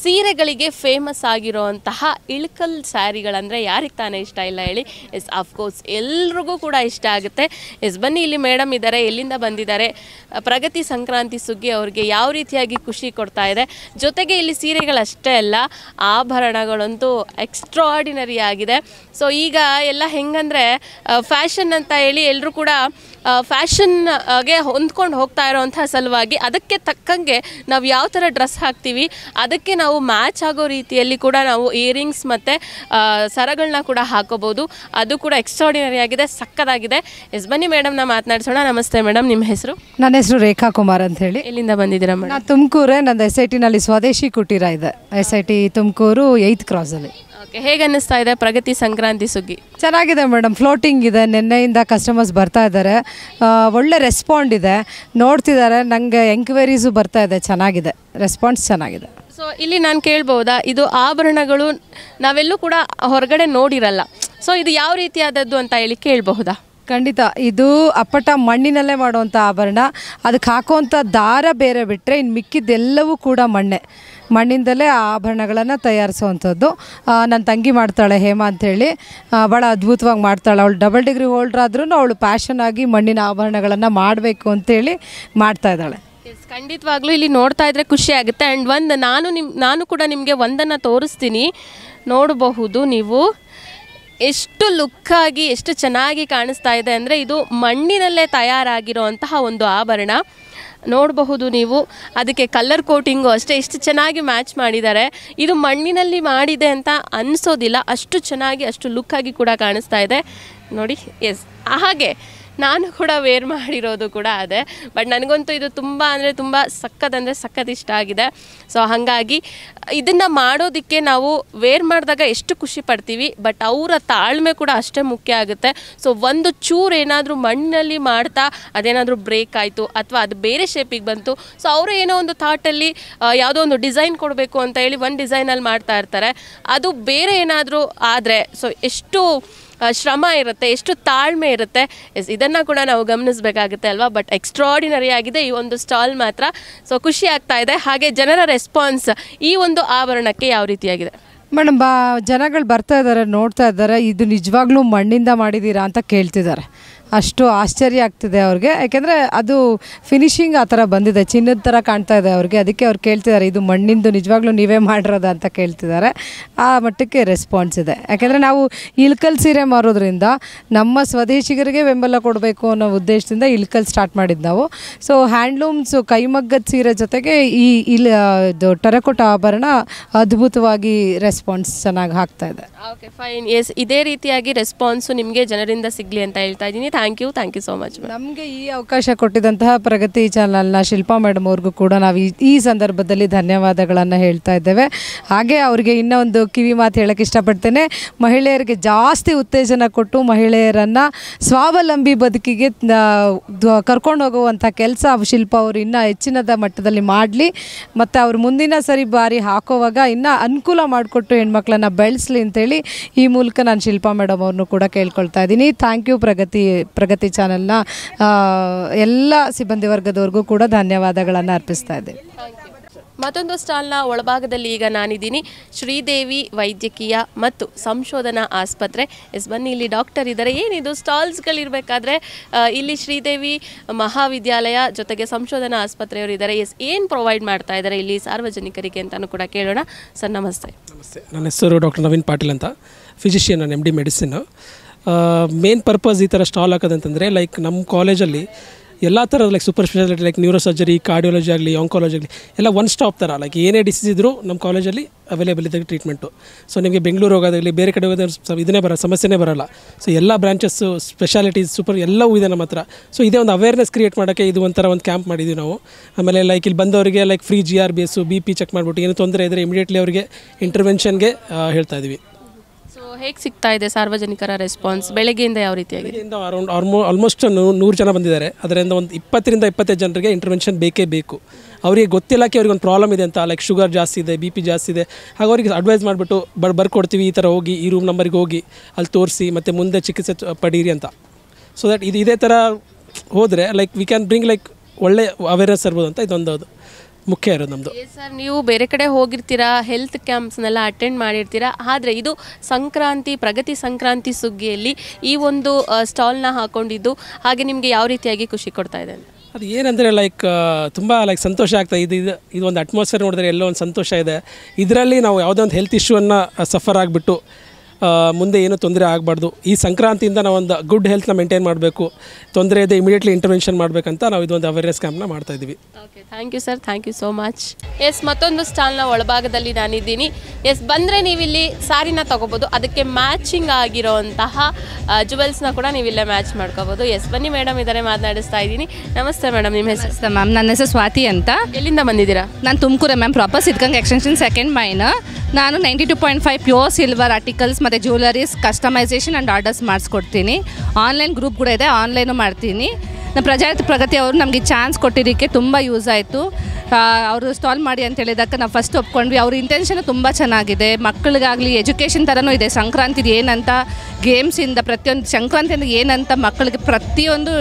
Speaker 1: ಸೀರೆಗಳಿಗೆ ಫೇಮಸ್ ಆಗಿರೋವಂತಹ ಇಳಕಲ್ ಸ್ಯಾರಿಗಳಂದರೆ ಯಾರಿಗೆ ತಾನೇ ಇಷ್ಟ ಇಲ್ಲ ಹೇಳಿ ಎಸ್ ಅಫ್ಕೋರ್ಸ್ ಎಲ್ರಿಗೂ ಕೂಡ ಇಷ್ಟ ಆಗುತ್ತೆ ಎಸ್ ಬನ್ನಿ ಇಲ್ಲಿ ಮೇಡಮ್ ಇದ್ದಾರೆ ಎಲ್ಲಿಂದ ಬಂದಿದ್ದಾರೆ ಪ್ರಗತಿ ಸಂಕ್ರಾಂತಿ ಸುಗ್ಗಿ ಅವ್ರಿಗೆ ಯಾವ ರೀತಿಯಾಗಿ ಖುಷಿ ಕೊಡ್ತಾ ಇದೆ ಜೊತೆಗೆ ಇಲ್ಲಿ ಸೀರೆಗಳಷ್ಟೇ ಅಲ್ಲ ಆಭರಣಗಳಂತೂ ಎಕ್ಸ್ಟ್ರಾಡಿನರಿ ಆಗಿದೆ ಸೊ ಈಗ ಎಲ್ಲ ಹೆಂಗಂದರೆ ಫ್ಯಾಷನ್ ಅಂತ ಹೇಳಿ ಎಲ್ಲರೂ ಕೂಡ ಫ್ಯಾಷನ್ಗೆ ಹೊಂದ್ಕೊಂಡು ಹೋಗ್ತಾ ಇರೋವಂಥ ಸಲುವಾಗಿ ಅದಕ್ಕೆ ತಕ್ಕಂಗೆ ನಾವು ಯಾವ ಥರ ಡ್ರೆಸ್ ಹಾಕ್ತೀವಿ ಅದಕ್ಕೆ ನಾವು ಮ್ಯಾಚ್ ಆಗೋ ರೀತಿಯಲ್ಲಿ ಕೂಡ ನಾವು ಇಯರಿಂಗ್ಸ್ ಮತ್ತು ಸರಗಳನ್ನ ಕೂಡ ಹಾಕೋಬೋದು ಅದು ಕೂಡ ಎಕ್ಸ್ಟ್ರಾಡಿನರಿ ಆಗಿದೆ ಸಕ್ಕದಾಗಿದೆ ಎಸ್ ಬನ್ನಿ ಮೇಡಮ್ನ ಮಾತನಾಡಿಸೋಣ ನಮಸ್ತೆ ಮೇಡಮ್ ನಿಮ್ಮ ಹೆಸರು
Speaker 7: ನನ್ನ ಹೆಸರು ರೇಖಾ ಕುಮಾರ್ ಅಂತ ಹೇಳಿ ಇಲ್ಲಿಂದ ಬಂದಿದ್ದೀರಾ ಮೇಡಮ್ ತುಮಕೂರೇ ನನ್ನ ಎಸ್ ಐ ಟಿನಲ್ಲಿ ಸ್ವದೇಶಿ ಕುಟೀರ ಇದೆ S I T Tumakuru eighth ಕ್ರಾಸಲ್ಲಿ
Speaker 1: ಓಕೆ ಹೇಗೆ ಇದೆ ಪ್ರಗತಿ
Speaker 7: ಸಂಕ್ರಾಂತಿ ಸುಗ್ಗಿ ಚೆನ್ನಾಗಿದೆ ಮೇಡಮ್ ಫ್ಲೋಟಿಂಗ್ ಇದೆ ನಿನ್ನೆಯಿಂದ ಕಸ್ಟಮರ್ಸ್ ಬರ್ತಾ ಇದ್ದಾರೆ ಒಳ್ಳೆ ರೆಸ್ಪಾಂಡ್ ಇದೆ ನೋಡ್ತಿದ್ದಾರೆ ನನಗೆ ಎಂಕ್ವೈರೀಸು ಬರ್ತಾ ಇದೆ ಚೆನ್ನಾಗಿದೆ ರೆಸ್ಪಾನ್ಸ್ ಚೆನ್ನಾಗಿದೆ
Speaker 1: ಸೊ ಇಲ್ಲಿ ನಾನು ಕೇಳ್ಬೋದಾ ಇದು ಆಭರಣಗಳು ನಾವೆಲ್ಲೂ ಕೂಡ ಹೊರಗಡೆ ನೋಡಿರಲ್ಲ ಸೊ ಇದು ಯಾವ ರೀತಿಯಾದದ್ದು ಅಂತ ಹೇಳಿ
Speaker 7: ಕೇಳಬಹುದಾ ಖಂಡಿತ ಇದು ಅಪ್ಪಟ ಮಣ್ಣಿನಲ್ಲೇ ಮಾಡುವಂಥ ಆಭರಣ ಅದಕ್ಕೆ ಹಾಕುವಂಥ ದಾರ ಬೇರೆ ಬಿಟ್ಟರೆ ಇನ್ನು ಮಿಕ್ಕಿದ್ದೆಲ್ಲವೂ ಕೂಡ ಮಣ್ಣೆ ಮಣ್ಣಿಂದಲೇ ಆ ಆಭರಣಗಳನ್ನು ತಯಾರಿಸುವಂಥದ್ದು ನನ್ನ ತಂಗಿ ಮಾಡ್ತಾಳೆ ಹೇಮಾ ಅಂಥೇಳಿ ಭಾಳ ಅದ್ಭುತವಾಗಿ ಮಾಡ್ತಾಳೆ ಅವಳು ಡಬಲ್ ಡಿಗ್ರಿ ಹೋಲ್ಡ್ರ್ ಆದ್ರೂ ಅವಳು ಪ್ಯಾಷನ್ ಆಗಿ ಮಣ್ಣಿನ ಆಭರಣಗಳನ್ನು ಮಾಡಬೇಕು ಅಂತೇಳಿ ಮಾಡ್ತಾ ಇದ್ದಾಳೆ
Speaker 1: ಖಂಡಿತವಾಗ್ಲೂ ಇಲ್ಲಿ ನೋಡ್ತಾ ಇದ್ರೆ ಖುಷಿ ಆಗುತ್ತೆ ಆ್ಯಂಡ್ ಒಂದು ನಾನು ನಿಮ್ಮ ನಾನು ಕೂಡ ನಿಮಗೆ ಒಂದನ್ನು ತೋರಿಸ್ತೀನಿ ನೋಡಬಹುದು ನೀವು ಎಷ್ಟು ಲುಕ್ಕಾಗಿ ಎಷ್ಟು ಚೆನ್ನಾಗಿ ಕಾಣಿಸ್ತಾ ಇದೆ ಅಂದರೆ ಇದು ಮಣ್ಣಿನಲ್ಲೇ ತಯಾರಾಗಿರುವಂತಹ ಒಂದು ಆಭರಣ ನೋಡಬಹುದು ನೀವು ಅದಕ್ಕೆ ಕಲರ್ ಕೋಟಿಂಗು ಅಷ್ಟೇ ಎಷ್ಟು ಚೆನ್ನಾಗಿ ಮ್ಯಾಚ್ ಮಾಡಿದ್ದಾರೆ ಇದು ಮಣ್ಣಿನಲ್ಲಿ ಮಾಡಿದೆ ಅಂತ ಅನಿಸೋದಿಲ್ಲ ಅಷ್ಟು ಚೆನ್ನಾಗಿ ಅಷ್ಟು ಲುಕ್ಕಾಗಿ ಕೂಡ ಕಾಣಿಸ್ತಾ ಇದೆ ನೋಡಿ ಎಸ್ ಹಾಗೆ ನಾನು ಕೂಡ ವೇರ್ ಮಾಡಿರೋದು ಕೂಡ ಅದೇ ಬಟ್ ನನಗಂತೂ ಇದು ತುಂಬ ಅಂದರೆ ತುಂಬ ಸಖತ್ ಅಂದರೆ ಇಷ್ಟ ಆಗಿದೆ ಸೊ ಹಾಗಾಗಿ ಇದನ್ನು ಮಾಡೋದಕ್ಕೆ ನಾವು ವೇರ್ ಮಾಡಿದಾಗ ಎಷ್ಟು ಖುಷಿ ಪಡ್ತೀವಿ ಬಟ್ ಅವರ ತಾಳ್ಮೆ ಕೂಡ ಅಷ್ಟೇ ಮುಖ್ಯ ಆಗುತ್ತೆ ಸೊ ಒಂದು ಚೂರು ಏನಾದರೂ ಮಣ್ಣಲ್ಲಿ ಮಾಡ್ತಾ ಅದೇನಾದರೂ ಬ್ರೇಕ್ ಆಯಿತು ಅಥವಾ ಅದು ಬೇರೆ ಶೇಪಿಗೆ ಬಂತು ಸೊ ಅವರು ಏನೋ ಒಂದು ಥಾಟಲ್ಲಿ ಯಾವುದೋ ಒಂದು ಡಿಸೈನ್ ಕೊಡಬೇಕು ಅಂತ ಹೇಳಿ ಒಂದು ಡಿಸೈನಲ್ಲಿ ಮಾಡ್ತಾ ಇರ್ತಾರೆ ಅದು ಬೇರೆ ಏನಾದರೂ ಆದರೆ ಸೊ ಎಷ್ಟು ಶ್ರಮ ಇರುತ್ತೆ ಎಷ್ಟು ತಾಳ್ಮೆ ಇರುತ್ತೆ ಎಸ್ ಇದನ್ನು ಕೂಡ ನಾವು ಗಮನಿಸಬೇಕಾಗುತ್ತೆ ಅಲ್ವಾ ಬಟ್ ಎಕ್ಸ್ಟ್ರಾಡಿನರಿ ಆಗಿದೆ ಈ ಒಂದು ಸ್ಟಾಲ್ ಮಾತ್ರ ಸೊ ಖುಷಿ ಆಗ್ತಾ ಇದೆ ಹಾಗೆ ಜನರ ರೆಸ್ಪಾನ್ಸ್ ಈ ಒಂದು ಆವರಣಕ್ಕೆ ಯಾವ ರೀತಿಯಾಗಿದೆ
Speaker 7: ಮೇಡಮ್ ಬಾ ಜನಗಳು ಬರ್ತಾ ಇದ್ದಾರೆ ನೋಡ್ತಾ ಇದ್ದಾರೆ ಇದು ನಿಜವಾಗ್ಲೂ ಮಣ್ಣಿಂದ ಮಾಡಿದ್ದೀರಾ ಅಂತ ಕೇಳ್ತಿದ್ದಾರೆ ಅಷ್ಟು ಆಶ್ಚರ್ಯ ಆಗ್ತಿದೆ ಅವ್ರಿಗೆ ಯಾಕೆಂದರೆ ಅದು ಫಿನಿಶಿಂಗ್ ಆ ಥರ ಬಂದಿದೆ ಚಿನ್ನದ ಥರ ಕಾಣ್ತಾ ಇದೆ ಅವ್ರಿಗೆ ಅದಕ್ಕೆ ಅವ್ರು ಕೇಳ್ತಿದ್ದಾರೆ ಇದು ಮಣ್ಣಿಂದು ನಿಜವಾಗ್ಲೂ ನೀವೇ ಮಾಡಿರೋದು ಅಂತ ಕೇಳ್ತಿದ್ದಾರೆ ಆ ಮಟ್ಟಕ್ಕೆ ರೆಸ್ಪಾನ್ಸ್ ಇದೆ ಯಾಕೆಂದರೆ ನಾವು ಇಳ್ಕಲ್ ಸೀರೆ ಮಾರೋದ್ರಿಂದ ನಮ್ಮ ಸ್ವದೇಶಿಗರಿಗೆ ಬೆಂಬಲ ಕೊಡಬೇಕು ಅನ್ನೋ ಉದ್ದೇಶದಿಂದ ಇಳ್ಕಲ್ ಸ್ಟಾರ್ಟ್ ಮಾಡಿದ್ದು ನಾವು ಸೊ ಹ್ಯಾಂಡ್ಲೂಮ್ಸು ಕೈಮಗ್ಗದ ಸೀರೆ ಜೊತೆಗೆ ಈ ಇಲ್ ಇದು ಆಭರಣ ಅದ್ಭುತವಾಗಿ ರೆಸ್ಪಾನ್ಸ್ ಚೆನ್ನಾಗಿ ಆಗ್ತಾ ಇದೆ
Speaker 1: ಓಕೆ ಫೈನ್ ಎಸ್ ಇದೇ ರೀತಿಯಾಗಿ ರೆಸ್ಪಾನ್ಸು ನಿಮಗೆ ಜನರಿಂದ ಸಿಗಲಿ ಅಂತ ಹೇಳ್ತಾ ಇದ್ದೀನಿ thank you thank you so much ನಮಗೆ
Speaker 7: ಈ ಅವಕಾಶ ಕೊಟ್ಟಿದ್ದಂತಹ ಪ್ರಗತಿ ಚಾನಲ್ನ ಶಿಲ್ಪಾ ಮೇಡಮ್ ಅವ್ರಿಗೂ ಕೂಡ ನಾವು ಈ ಸಂದರ್ಭದಲ್ಲಿ ಧನ್ಯವಾದಗಳನ್ನು ಹೇಳ್ತಾ ಇದ್ದೇವೆ ಹಾಗೆ ಅವರಿಗೆ ಇನ್ನೊಂದು ಕಿವಿ ಮಾತು ಹೇಳಕ್ಕೆ ಇಷ್ಟಪಡ್ತೇನೆ ಮಹಿಳೆಯರಿಗೆ ಜಾಸ್ತಿ ಉತ್ತೇಜನ ಕೊಟ್ಟು ಮಹಿಳೆಯರನ್ನು ಸ್ವಾವಲಂಬಿ ಬದುಕಿಗೆ ಕರ್ಕೊಂಡು ಹೋಗುವಂಥ ಕೆಲಸ ಶಿಲ್ಪ ಅವರು ಇನ್ನೂ ಹೆಚ್ಚಿನದ ಮಟ್ಟದಲ್ಲಿ ಮಾಡಲಿ ಮತ್ತು ಅವರು ಮುಂದಿನ ಸರಿ ಬಾರಿ ಹಾಕೋವಾಗ ಇನ್ನೂ ಅನುಕೂಲ ಮಾಡಿಕೊಟ್ಟು ಹೆಣ್ಮಕ್ಳನ್ನು ಬೆಳೆಸಲಿ ಅಂತೇಳಿ ಈ ಮೂಲಕ ನಾನು ಶಿಲ್ಪಾ ಮೇಡಮ್ ಅವ್ರನ್ನೂ ಕೂಡ ಕೇಳ್ಕೊಳ್ತಾ ಇದ್ದೀನಿ ಥ್ಯಾಂಕ್ ಯು ಪ್ರಗತಿ ಪ್ರಗತಿ ಚಾನೆಲ್ನ ಎಲ್ಲ ಸಿಬ್ಬಂದಿ ವರ್ಗದವ್ರಿಗೂ ಕೂಡ ಧನ್ಯವಾದಗಳನ್ನು ಅರ್ಪಿಸ್ತಾ ಇದೆ
Speaker 1: ಮತ್ತೊಂದು ಸ್ಟಾಲ್ನ ಒಳಭಾಗದಲ್ಲಿ ಈಗ ನಾನಿದ್ದೀನಿ ಶ್ರೀದೇವಿ ವೈದ್ಯಕೀಯ ಮತ್ತು ಸಂಶೋಧನಾ ಆಸ್ಪತ್ರೆ ಎಸ್ ಬನ್ನಿ ಇಲ್ಲಿ ಡಾಕ್ಟರ್ ಇದ್ದಾರೆ ಏನಿದು ಸ್ಟಾಲ್ಸ್ಗಳಿರಬೇಕಾದ್ರೆ ಇಲ್ಲಿ ಶ್ರೀದೇವಿ ಮಹಾವಿದ್ಯಾಲಯ ಜೊತೆಗೆ ಸಂಶೋಧನಾ ಆಸ್ಪತ್ರೆಯವರು ಇದ್ದಾರೆ ಎಸ್ ಏನು ಪ್ರೊವೈಡ್ ಮಾಡ್ತಾ ಇದ್ದಾರೆ ಇಲ್ಲಿ ಸಾರ್ವಜನಿಕರಿಗೆ ಅಂತಲೂ ಕೂಡ ಕೇಳೋಣ ಸರ್ ನಮಸ್ತೆ ನಮಸ್ತೆ
Speaker 8: ನನ್ನ ಹೆಸರು ಡಾಕ್ಟರ್ ನವೀನ್ ಪಾಟೀಲ್ ಅಂತ ಫಿಸಿಷಿಯನ್ ನಾನು M D medicine main purpose ಈ ಥರ ಸ್ಟಾಲ್ ಹಾಕೋದಂತಂದರೆ ಲೈಕ್ ನಮ್ಮ ಕಾಲೇಜಲ್ಲಿ ಎಲ್ಲ ಥರದ like super speciality like neuro surgery cardiology ಆಗಲಿ ಆಂಕಾಲಜಿ ಆಗಲಿ ಎಲ್ಲ ಒನ್ ಸ್ಟಾಪ್ ಥರ ಲೈಕ್ ಏನೇ ಡಿಸೀಸ್ ಇದ್ದರೂ ನಮ್ಮ ಕಾಲೇಜಲ್ಲಿ ಅವೈಲೇಬಲ್ ಇದೆ ಟ್ರೀಟ್ಮೆಂಟು ಸೊ ನಿಮಗೆ ಬೆಂಗಳೂರು ಹೋಗೋದಾಗಲಿ ಬೇರೆ ಕಡೆ ಹೋಗೋದ್ರೆ ಇದನ್ನೇ ಬರೋ ಸಮಸ್ಯೆನೇ ಬರೋಲ್ಲ ಸೊ ಎಲ್ಲ ಬ್ರಾಂಚಸ್ಸು ಸ್ಪೆಷಾಲಿಟೀಸ್ ಸೂಪರ್ ಎಲ್ಲವೂ ಇದೆ ನಮ್ಮ ಹತ್ರ ಸೊ ಇದೇ ಒಂದು ಅವೇರ್ನೆಸ್ ಕ್ರಿಯೇಟ್ ಮಾಡೋಕ್ಕೆ ಇದು ಒಂಥರ ಒಂದು ಕ್ಯಾಂಪ್ ಮಾಡಿದ್ವಿ ನಾವು ಆಮೇಲೆ ಲೈಕ್ ಇಲ್ಲಿ ಬಂದವರಿಗೆ like free G R B S B P check ಮಾಡಿಬಿಟ್ಟು ಏನು ತೊಂದರೆ ಇದ್ದರೆ ಇಮಿಡಿಯೇಟ್ಲಿ ಅವರಿಗೆ ಇಂಟರ್ವೆನ್ಷನ್ಗೆ ಹೇಳ್ತಾ ಇದ್ದೀವಿ
Speaker 1: ಹೇಗೆ ಸಿಗ್ತಾ ಇದೆ ಸಾರ್ವಜನಿಕರ ರೆಸ್ಪಾನ್ಸ್ ಬೆಳಗ್ಗೆಯಿಂದ ಯಾವ ರೀತಿಯಾಗಿದೆ ಅರೌಂಡ್
Speaker 8: ಆಲ್ಮೋಸ್ಟ್ ನೂರು ಜನ ಬಂದಿದ್ದಾರೆ ಅದರಿಂದ ಒಂದು ಇಪ್ಪತ್ತರಿಂದ ಇಪ್ಪತ್ತೈದು ಜನರಿಗೆ ಇಂಟರ್ವೆನ್ಷನ್ ಬೇಕೇ ಬೇಕು ಅವರಿಗೆ ಗೊತ್ತಿಲ್ಲಕ್ಕೆ ಅವ್ರಿಗೆ ಒಂದು ಪ್ರಾಬ್ಲಮ್ ಇದೆ ಅಂತ ಲೈಕ್ ಶುಗರ್ ಜಾಸ್ತಿ ಇದೆ ಬಿ ಪಿ ಜಾಸ್ತಿ ಇದೆ ಹಾಗೆ ಅವರಿಗೆ ಅಡ್ವೈಸ್ ಮಾಡಿಬಿಟ್ಟು ಬರ್ ಬರ್ಕೊಡ್ತೀವಿ ಈ ಥರ ಹೋಗಿ ಈ ರೂಮ್ ನಂಬರ್ಗೆ ಹೋಗಿ ಅಲ್ಲಿ ತೋರಿಸಿ ಮತ್ತು ಮುಂದೆ ಚಿಕಿತ್ಸೆ ಪಡೀರಿ ಅಂತ ಸೊ ದಟ್ ಇದು ಇದೇ ಥರ ಹೋದರೆ like we can bring like ಒಳ್ಳೆ ಅವೇರ್ನೆಸ್ ಇರ್ಬೋದು ಅಂತ ಇದೊಂದು ಅದು ಮುಖ್ಯ ಇರೋದು ನಮ್ದು
Speaker 1: ಸರ್ ನೀವು ಬೇರೆ ಕಡೆ ಹೋಗಿರ್ತೀರಾ ಹೆಲ್ತ್ ಕ್ಯಾಂಪ್ಸ್ನೆಲ್ಲ ಅಟೆಂಡ್ ಮಾಡಿರ್ತೀರಾ ಆದರೆ ಇದು ಸಂಕ್ರಾಂತಿ ಪ್ರಗತಿ ಸಂಕ್ರಾಂತಿ ಸುಗ್ಗಿಯಲ್ಲಿ ಈ ಒಂದು ಸ್ಟಾಲ್ನ ಹಾಕೊಂಡಿದ್ದು ಹಾಗೆ ನಿಮಗೆ ಯಾವ ರೀತಿಯಾಗಿ ಖುಷಿ ಕೊಡ್ತಾ ಇದೆ
Speaker 8: ಅದು ಏನಂದರೆ ಲೈಕ್ ತುಂಬ ಲೈಕ್ ಸಂತೋಷ ಆಗ್ತಾ ಇದು ಇದು ಇದೊಂದು ಅಟ್ಮಾಸ್ಫಿಯರ್ ನೋಡಿದ್ರೆ ಎಲ್ಲೋ ಒಂದು ಸಂತೋಷ ಇದೆ ಇದರಲ್ಲಿ ನಾವು ಯಾವುದೋ ಒಂದು ಹೆಲ್ತ್ ಇಶ್ಯೂವನ್ನು ಸಫರ್ ಆಗಿಬಿಟ್ಟು ಮುಂದೆ ಏನೂ ತೊಂದರೆ ಆಗಬಾರ್ದು ಈ ಸಂಕ್ರಾಂತಿಯಿಂದ ನಾವು ಒಂದು ಗುಡ್ ಹೆಲ್ತ್ನ ಮೇಂಟೈನ್ ಮಾಡಬೇಕು ತೊಂದರೆ ಇದೆ ಇಮಿಡಿಯೇಟ್ಲಿ ಇಂಟರ್ವೆನ್ಷನ್ ಮಾಡಬೇಕಂತ ನಾವು ಇದೊಂದು ಅವೇರ್ನೆಸ್ ಕ್ಯಾಂಪ್ನ ಮಾಡ್ತಾ ಇದ್ದೀವಿ
Speaker 1: okay thank you sir thank you so much yes ಮತ್ತೊಂದು ಸ್ಟಾಲ್ನ ಒಳಭಾಗದಲ್ಲಿ ನಾನಿದ್ದೀನಿ ಎಸ್ ಬಂದರೆ ನೀವಿಲ್ಲಿ ಸಾರಿನ ತೊಗೋಬೋದು ಅದಕ್ಕೆ ಮ್ಯಾಚಿಂಗ್ ಆಗಿರೋಂತಹ ಜುವೆಲ್ಸ್ನ ಕೂಡ ನೀವಿಲ್ಲೇ ಮ್ಯಾಚ್ ಮಾಡ್ಕೋಬೋದು ಎಸ್ ಬನ್ನಿ ಮೇಡಮ್ ಇದ್ದಾರೆ ಮಾತನಾಡಿಸ್ತಾ ಇದ್ದೀನಿ
Speaker 9: ನಮಸ್ತೆ ಮೇಡಮ್ ನಿಮ್ಮ ಹೆಸರು ಮ್ಯಾಮ್ ನನ್ನ ಹೆಸರು ಸ್ವಾತಿ ಅಂತ ಎಲ್ಲಿಂದ ಬಂದಿದ್ದೀರಾ ನಾನು Tumakuru ma'am proper Siddaganga extension second main ನಾನು ninety two point five pure silver articles ಮತ್ತು ಜ್ಯುವೆಲರೀಸ್ ಕಸ್ಟಮೈಸೇಷನ್ ಆ್ಯಂಡ್ ಆರ್ಡರ್ಸ್ ಮಾಡಿಸ್ಕೊಡ್ತೀನಿ ಆನ್ಲೈನ್ ಗ್ರೂಪ್ ಕೂಡ ಇದೆ ಆನ್ಲೈನು ಮಾಡ್ತೀನಿ ನಮ್ಮ ಪ್ರಗತಿ ಅವರು ನಮಗೆ ಚಾನ್ಸ್ ಕೊಟ್ಟಿದ್ದಕ್ಕೆ ತುಂಬ ಯೂಸ್ ಆಯಿತು ಅವರು ಸ್ಟಾಲ್ ಮಾಡಿ ಅಂತ ಹೇಳಿದಾಗ ನಾವು ಫಸ್ಟ್ ಒಪ್ಕೊಂಡ್ವಿ ಅವ್ರ ಇಂಟೆನ್ಷನ್ ತುಂಬ ಚೆನ್ನಾಗಿದೆ ಮಕ್ಕಳಿಗಾಗಲಿ ಎಜುಕೇಷನ್ ಥರನೂ ಇದೆ ಸಂಕ್ರಾಂತಿದು ಏನಂತ ಗೇಮ್ಸಿಂದ ಪ್ರತಿಯೊಂದು ಸಂಕ್ರಾಂತಿಯಿಂದ ಏನಂತ ಮಕ್ಕಳಿಗೆ ಪ್ರತಿಯೊಂದು